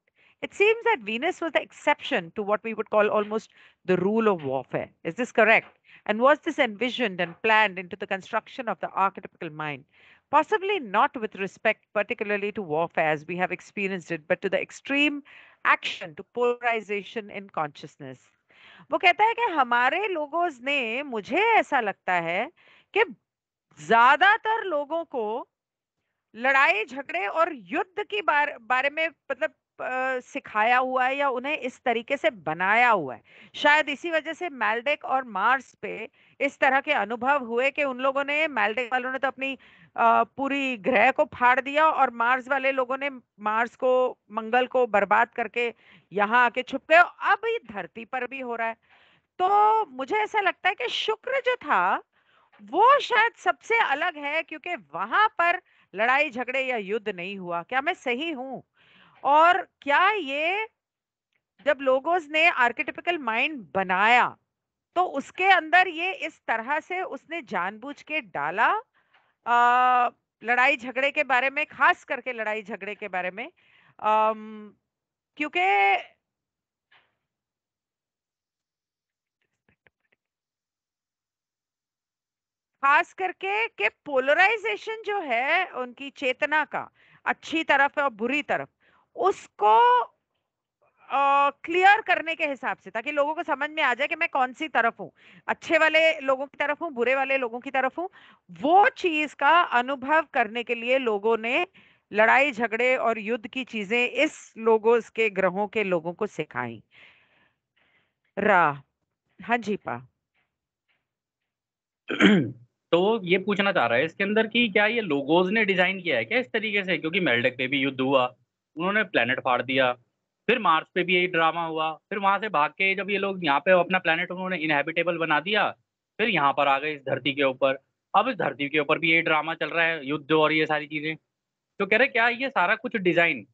Speaker 2: It seems that Venus was the exception to what we would call almost the rule of warfare. Is this correct? And was this envisioned and planned into the construction of the archetypical mind? possibly not with respect particularly to warfare as we have experienced it, but to the extreme action, to polarization in consciousness. वो कहता है कि हमारे लोगों ने मुझे ऐसा लगता है कि ज्यादातर लोगों को लड़ाई झगड़े और युद्ध की बारे, बारे में मतलब सिखाया हुआ है या उन्हें इस तरीके से बनाया हुआ है शायद इसी वजह से मैलडेक और मार्स पे इस तरह के अनुभव हुए कि उन लोगों ने मैलडेक वालों ने तो अपनी पूरी ग्रह को फाड़ दिया और मार्स वाले लोगों ने मार्स को मंगल को बर्बाद करके यहाँ आके छुप गए अब ये धरती पर भी हो रहा है तो मुझे ऐसा लगता है कि शुक्र जो था वो शायद सबसे अलग है क्योंकि वहां पर लड़ाई झगड़े या युद्ध नहीं हुआ क्या मैं सही हूँ और क्या ये जब लोगोस ने आर्केटिपिकल माइंड बनाया तो उसके अंदर ये इस तरह से उसने जानबूझ के डाला आ, लड़ाई झगड़े के बारे में खास करके लड़ाई झगड़े के बारे में क्योंकि खास करके के पोलराइजेशन जो है उनकी चेतना का अच्छी तरफ और बुरी तरफ उसको क्लियर uh, करने के हिसाब से ताकि लोगों को समझ में आ जाए कि मैं कौन सी तरफ हूँ अच्छे वाले लोगों की तरफ हूँ बुरे वाले लोगों की तरफ हूँ वो चीज का अनुभव करने के लिए लोगों ने लड़ाई झगड़े और युद्ध की चीजें इस लोगों के ग्रहों के लोगों को सिखाई रा हाँ जी पा
Speaker 1: तो ये पूछना चाह रहा है इसके अंदर कि क्या ये लोगोज ने डिजाइन किया है क्या इस तरीके से क्योंकि मेल्डेक पे भी युद्ध हुआ उन्होंने प्लानट फाड़ दिया फिर मार्स पे भी यही ड्रामा हुआ फिर वहां से भाग के जब ये लोग यहाँ पे अपना प्लानट उन्होंने इनहेबिटेबल बना दिया फिर यहाँ पर आ गए इस धरती के ऊपर अब इस धरती के ऊपर भी यही ड्रामा चल रहा है युद्ध और ये सारी चीजें तो कह रहे क्या ये सारा कुछ डिजाइन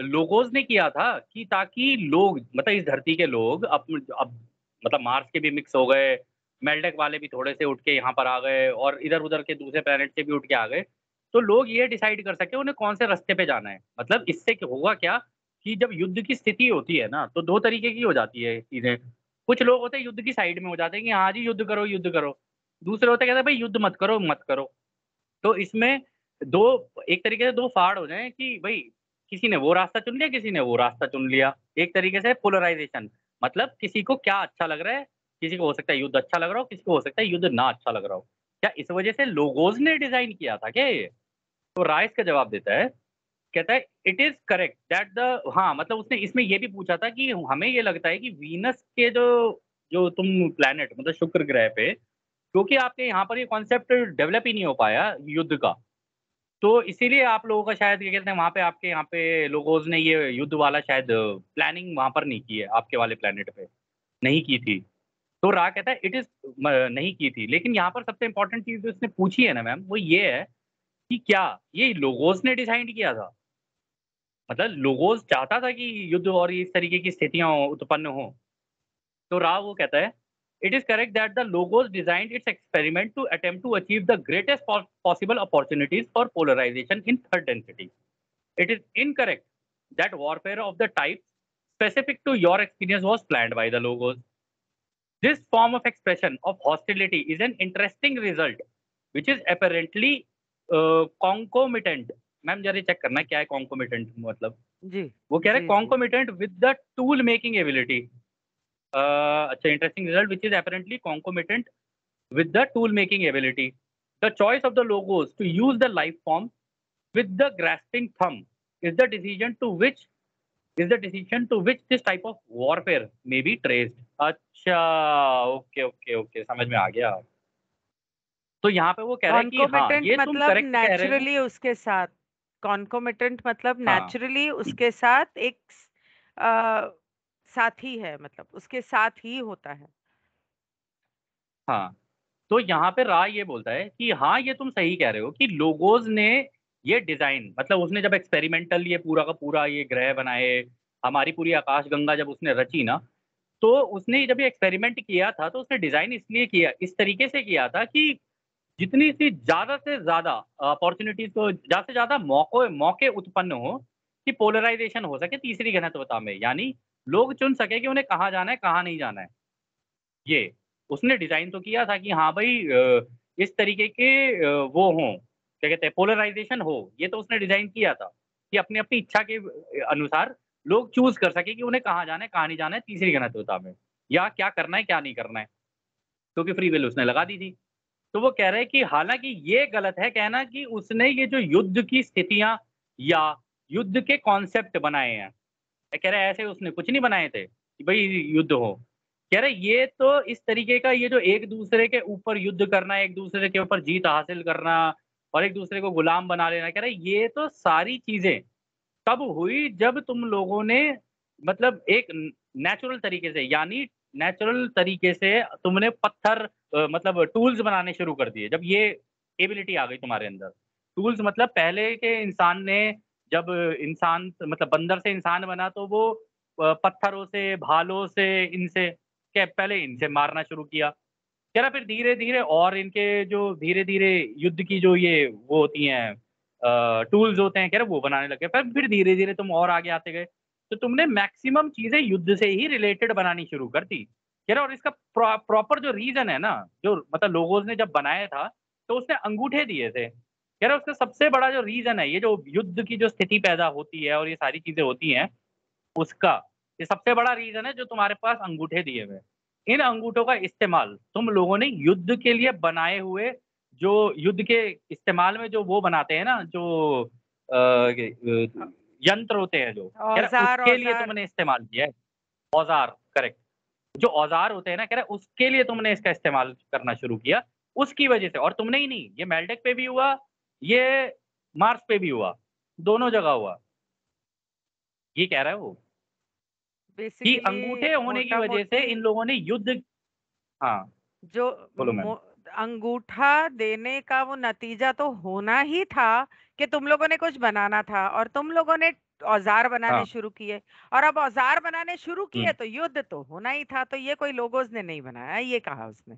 Speaker 1: लोगोज ने किया था कि ताकि लोग मतलब इस धरती के लोग अब अब मतलब मार्स के भी मिक्स हो गए मेल्डेक वाले भी थोड़े से उठ के यहाँ पर आ गए और इधर उधर के दूसरे प्लानट से भी उठ के आ गए तो लोग ये डिसाइड कर सके उन्हें कौन से रास्ते पे जाना है मतलब इससे होगा क्या कि जब युद्ध की स्थिति होती है ना तो दो तरीके की हो जाती है चीजें कुछ लोग होते हैं युद्ध की साइड में हो जाते हैं कि हाँ जी युद्ध करो युद्ध करो दूसरे होते कहते हैं भाई युद्ध मत करो मत करो तो इसमें दो एक तरीके से दो फाड़ हो जाए कि भाई किसी ने वो रास्ता चुन लिया किसी ने वो रास्ता चुन लिया एक तरीके से पोलराइजेशन मतलब किसी को क्या अच्छा लग रहा है किसी को हो सकता है युद्ध अच्छा लग रहा हो किसी को हो सकता है युद्ध ना अच्छा लग रहा हो क्या इस वजह से लोगोज ने डिजाइन किया था क्या ये तो राय का जवाब देता है कहता है it is correct that the हाँ मतलब उसने इसमें यह भी पूछा था कि हमें ये लगता है कि वीनस के जो जो तुम प्लैनेट मतलब शुक्र ग्रह पे क्योंकि आपके यहाँ पर ये कॉन्सेप्ट डेवलप ही नहीं हो पाया युद्ध का तो इसीलिए आप लोगों का शायद क्या कहते हैं वहाँ पे आपके यहाँ पे लोगों ने ये युद्ध वाला शायद प्लानिंग वहाँ पर नहीं की है आपके वाले प्लानट पे नहीं की थी तो रा कहता है इट इज नहीं की थी लेकिन यहाँ पर सबसे इम्पोर्टेंट चीज जो इसने पूछी है ना मैम वो ये है कि क्या ये लोगोस ने डिसाइड किया था मतलब लोगोस चाहता था कि युद्ध और इस तरीके की स्थितियां उत्पन्न हो तो राव वो कहता है it is correct that the logos designed its experiment to attempt to achieve the greatest possible opportunities for polarisation in third density it is incorrect that warfare of the type specific to your experience was plan by the logos this form of expression of hostility is an interesting result which is apparently concomitant ma'am जरा check करना क्या है concomitant मतलब जी वो कह रहे हैं concomitant with the tool making ability अच्छा interesting result which is apparently concomitant with the tool making ability the choice of the logos to use the life form with the grasping thumb is the decision to which is the decision to which this type of warfare may be traced अच्छा okay okay okay समझ में आ गया तो यहाँ पे वो कह रहा है कि हाँ, ये मतलब करेक्ट नेचुरली
Speaker 2: उसके साथ कॉन्कोमिटेंट मतलब नेचुरली हाँ, उसके साथ एक आ, साथी है मतलब उसके साथ ही होता है
Speaker 1: हाँ तो यहाँ पे राय ये बोलता है कि हाँ ये तुम सही कह रहे हो कि लोगोज ने ये डिजाइन मतलब उसने जब एक्सपेरिमेंटल ये पूरा का पूरा ये ग्रह बनाए हमारी पूरी आकाश गंगा जब उसने रची ना तो उसने जब ये एक्सपेरिमेंट किया था तो उसने डिजाइन इसलिए किया इस तरीके से किया था कि जितनी सी ज्यादा से ज्यादा अपॉर्चुनिटीज को ज्यादा से ज्यादा मौके मौके उत्पन्न हो कि पोलराइजेशन हो सके तीसरी घनत्वता में यानी लोग चुन सके कि उन्हें कहाँ जाना है कहाँ नहीं जाना है ये उसने डिजाइन तो किया था कि हाँ भाई इस तरीके के वो हों क्या कहते हैं पोलराइजेशन हो ये तो उसने डिजाइन किया था कि अपनी अपनी इच्छा के अनुसार लोग चूज कर सके कि उन्हें कहाँ जाना है कहाँ नहीं जाना है तीसरी घनत्वता में या क्या करना है क्या नहीं करना है क्योंकि फ्री विल उसने लगा दी थी तो वो कह रहे हैं कि हालांकि ये गलत है कहना कि उसने ये जो युद्ध की स्थितियां या युद्ध के कॉन्सेप्ट बनाए हैं कह रहे ऐसे उसने कुछ नहीं बनाए थे कि भाई युद्ध हो कह रहे ये तो इस तरीके का ये जो एक दूसरे के ऊपर युद्ध करना एक दूसरे के ऊपर जीत हासिल करना और एक दूसरे को गुलाम बना लेना कह रहे ये तो सारी चीजें तब हुई जब तुम लोगों ने मतलब एक नेचुरल तरीके से यानी नेचुरल तरीके से तुमने पत्थर मतलब टूल्स बनाने शुरू कर दिए जब ये एबिलिटी आ गई तुम्हारे अंदर टूल्स मतलब पहले के इंसान ने जब इंसान मतलब बंदर से इंसान बना तो वो पत्थरों से भालों से इनसे क्या पहले इनसे मारना शुरू किया कह रहा फिर धीरे धीरे और इनके जो धीरे धीरे युद्ध की जो ये वो होती हैं टूल्स होते हैं कह रहे वो बनाने लगे फिर फिर धीरे धीरे तुम और आगे आते गए तो तुमने मैक्सिमम चीजें युद्ध से ही रिलेटेड बनानी शुरू कर दी ठीक और इसका प्रॉपर जो रीजन है ना जो मतलब लोगों ने जब बनाया था तो उसने अंगूठे दिए थे कह रहा उसका सबसे बड़ा जो रीजन है ये जो युद्ध की जो स्थिति पैदा होती है और ये सारी चीजें होती हैं उसका ये सबसे बड़ा रीजन है जो तुम्हारे पास अंगूठे दिए हुए इन अंगूठों का इस्तेमाल तुम लोगों ने युद्ध के लिए बनाए हुए जो युद्ध के इस्तेमाल में जो वो बनाते हैं ना जो यंत्र होते हैं जो उसके लिए तुमने इस्तेमाल किया है औजार करेक्ट जो औजार होते हैं ना कह रहे उसके लिए तुमने इसका इस्तेमाल करना शुरू किया उसकी वजह से और तुमने ही नहीं ये मेल्डेक पे भी हुआ ये मार्स पे भी हुआ दोनों जगह हुआ ये कह रहा है वो कि अंगूठे होने की वजह से इन लोगों ने युद्ध हाँ
Speaker 2: जो अंगूठा देने का वो नतीजा तो होना ही था कि तुम लोगों ने कुछ बनाना था और तुम लोगों ने औजार बनाने हाँ। शुरू किए और अब औजार बनाने शुरू किए तो युद्ध तो होना ही था तो ये कोई लोगों ने नहीं बनाया ये कहा उसने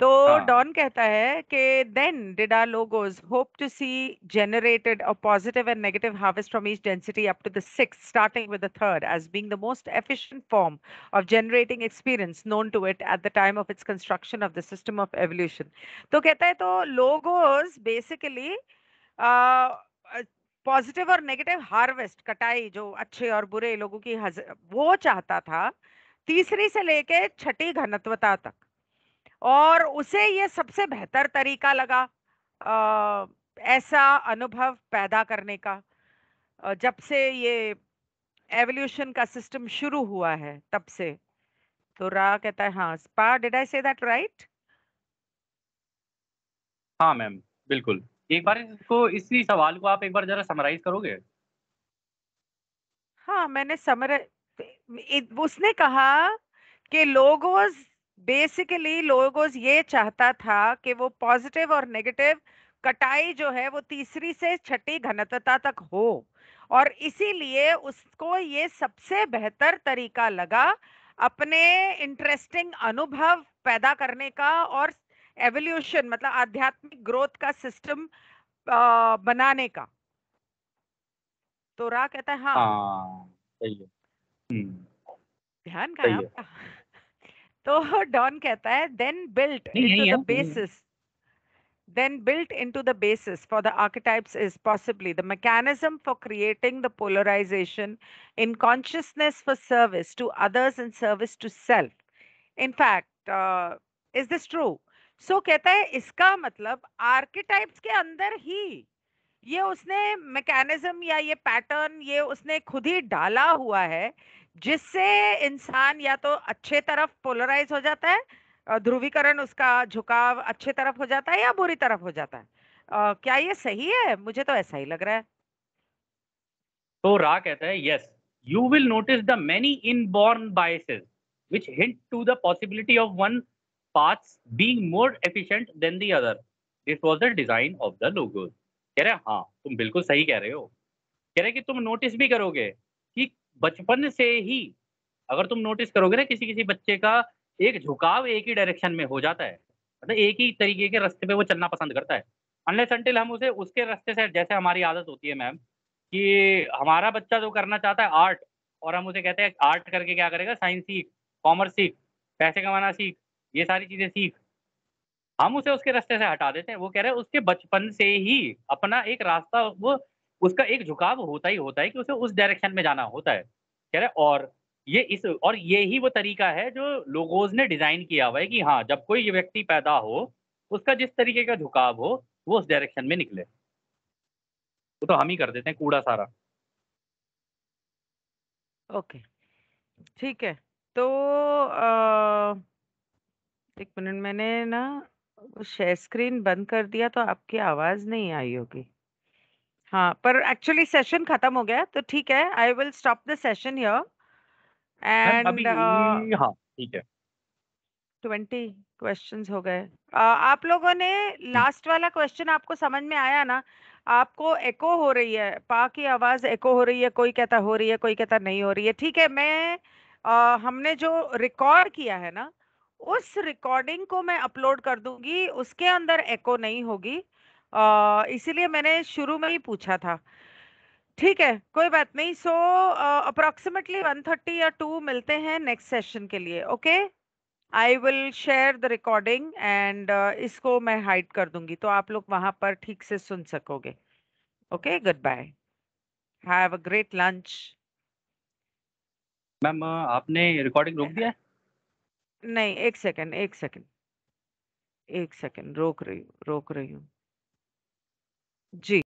Speaker 2: तो हाँ। डॉन हाँ. कहता है कि then did our logos hope to see generated a positive and negative harvest from each density up to the six starting with the third as being the most efficient form of generating experience known to it at the time of its construction of the system of evolution तो कहता है तो logos basically positive और negative harvest कटाई जो अच्छे और बुरे लोगों की वो चाहता था तीसरी से लेके छठी घनत्वता तक और उसे ये सबसे बेहतर तरीका लगा आ, ऐसा अनुभव पैदा करने का जब से ये एवोल्यूशन का सिस्टम शुरू हुआ है तब से तो रा कहता है हाँ spa did I say that right
Speaker 1: हाँ मैम बिल्कुल एक बार इसको इसी सवाल को आप एक बार जरा समराइज करोगे
Speaker 2: हाँ मैंने समर उसने कहा कि लोगोज बेसिकली लोगोस ये चाहता था कि वो पॉजिटिव और नेगेटिव कटाई जो है वो तीसरी से छठी घनत्वता तक हो और इसीलिए उसको ये सबसे बेहतर तरीका लगा अपने इंटरेस्टिंग अनुभव पैदा करने का और एवोल्यूशन मतलब आध्यात्मिक ग्रोथ का सिस्टम बनाने का तो रा कहता है हाँ, हाँ
Speaker 1: सही है हम्म।
Speaker 2: ध्यान का आपका तो डॉन कहता है then built into the basis then built into the basis for the archetypes is possibly the mechanism for creating the polarisation in consciousness for service to others and service to self in fact is this true so कहता है इसका मतलब archetypes के अंदर ही ये उसने mechanism या ये पैटर्न ये उसने खुद ही डाला हुआ है जिससे इंसान या तो अच्छे तरफ पोलराइज हो जाता है ध्रुवीकरण उसका झुकाव अच्छे तरफ हो जाता है या बुरी तरफ हो जाता है आ, क्या ये सही है मुझे तो ऐसा ही लग रहा है
Speaker 1: तो रा कहता है yes you will notice the many inborn biases which hint to the possibility of one path being more efficient than the other this was the design of the logos कह रहे हाँ तुम बिल्कुल सही कह रहे हो कह रहे कि तुम नोटिस भी करोगे बचपन से ही अगर तुम नोटिस करोगे ना किसी किसी बच्चे का एक झुकाव एक ही डायरेक्शन में हो जाता है मतलब एक ही तरीके के रास्ते पे वो चलना पसंद करता है अनलेस अंटिल हम उसे उसके रास्ते से जैसे हमारी आदत होती है मैम कि हमारा बच्चा जो करना चाहता है आर्ट और हम उसे कहते हैं आर्ट करके क्या करेगा साइंस सीख कॉमर्स सीख पैसे कमाना सीख ये सारी चीज़ें सीख हम उसे उसके रास्ते से हटा देते हैं वो कह रहे हैं उसके बचपन से ही अपना एक रास्ता वो उसका एक झुकाव होता ही होता है कि उसे उस डायरेक्शन में जाना होता है कह रहे और ये इस और ये ही वो तरीका है जो लोगोज ने डिजाइन किया हुआ है कि हाँ जब कोई व्यक्ति पैदा हो उसका जिस तरीके का झुकाव हो वो उस डायरेक्शन में निकले वो तो हम ही कर देते हैं कूड़ा सारा ओके
Speaker 2: ठीक है तो आ, एक मिनट मैंने ना शेयर स्क्रीन बंद कर दिया तो आपकी आवाज नहीं आई होगी हाँ पर एक्चुअली सेशन खत्म हो गया तो ठीक है I will stop the session here and हाँ ठीक है ट्वेंटी क्वेश्चंस हो गए uh, आप लोगों ने लास्ट हम्म। वाला क्वेश्चन आपको समझ में आया ना आपको एको हो रही है पा की आवाज एको हो रही है कोई कहता हो रही है कोई कहता नहीं हो रही है ठीक है मैं uh, हमने जो रिकॉर्ड किया है ना उस रिकॉर्डिंग को मैं अपलोड कर दूंगी उसके अंदर एको नहीं होगी इसीलिए मैंने शुरू में ही पूछा था ठीक है कोई बात नहीं सो अप्रोक्सीमेटली वन थर्टी या टू मिलते हैं नेक्स्ट सेशन के लिए okay I will share the recording and इसको मैं हाइड कर दूंगी तो आप लोग वहां पर ठीक से सुन सकोगे okay goodbye have a great lunch
Speaker 1: ma'am आपने रिकॉर्डिंग रोक दिया
Speaker 2: नहीं एक सेकेंड एक सेकेंड एक सेकेंड रोक रही हूँ रोक रही हूँ জি।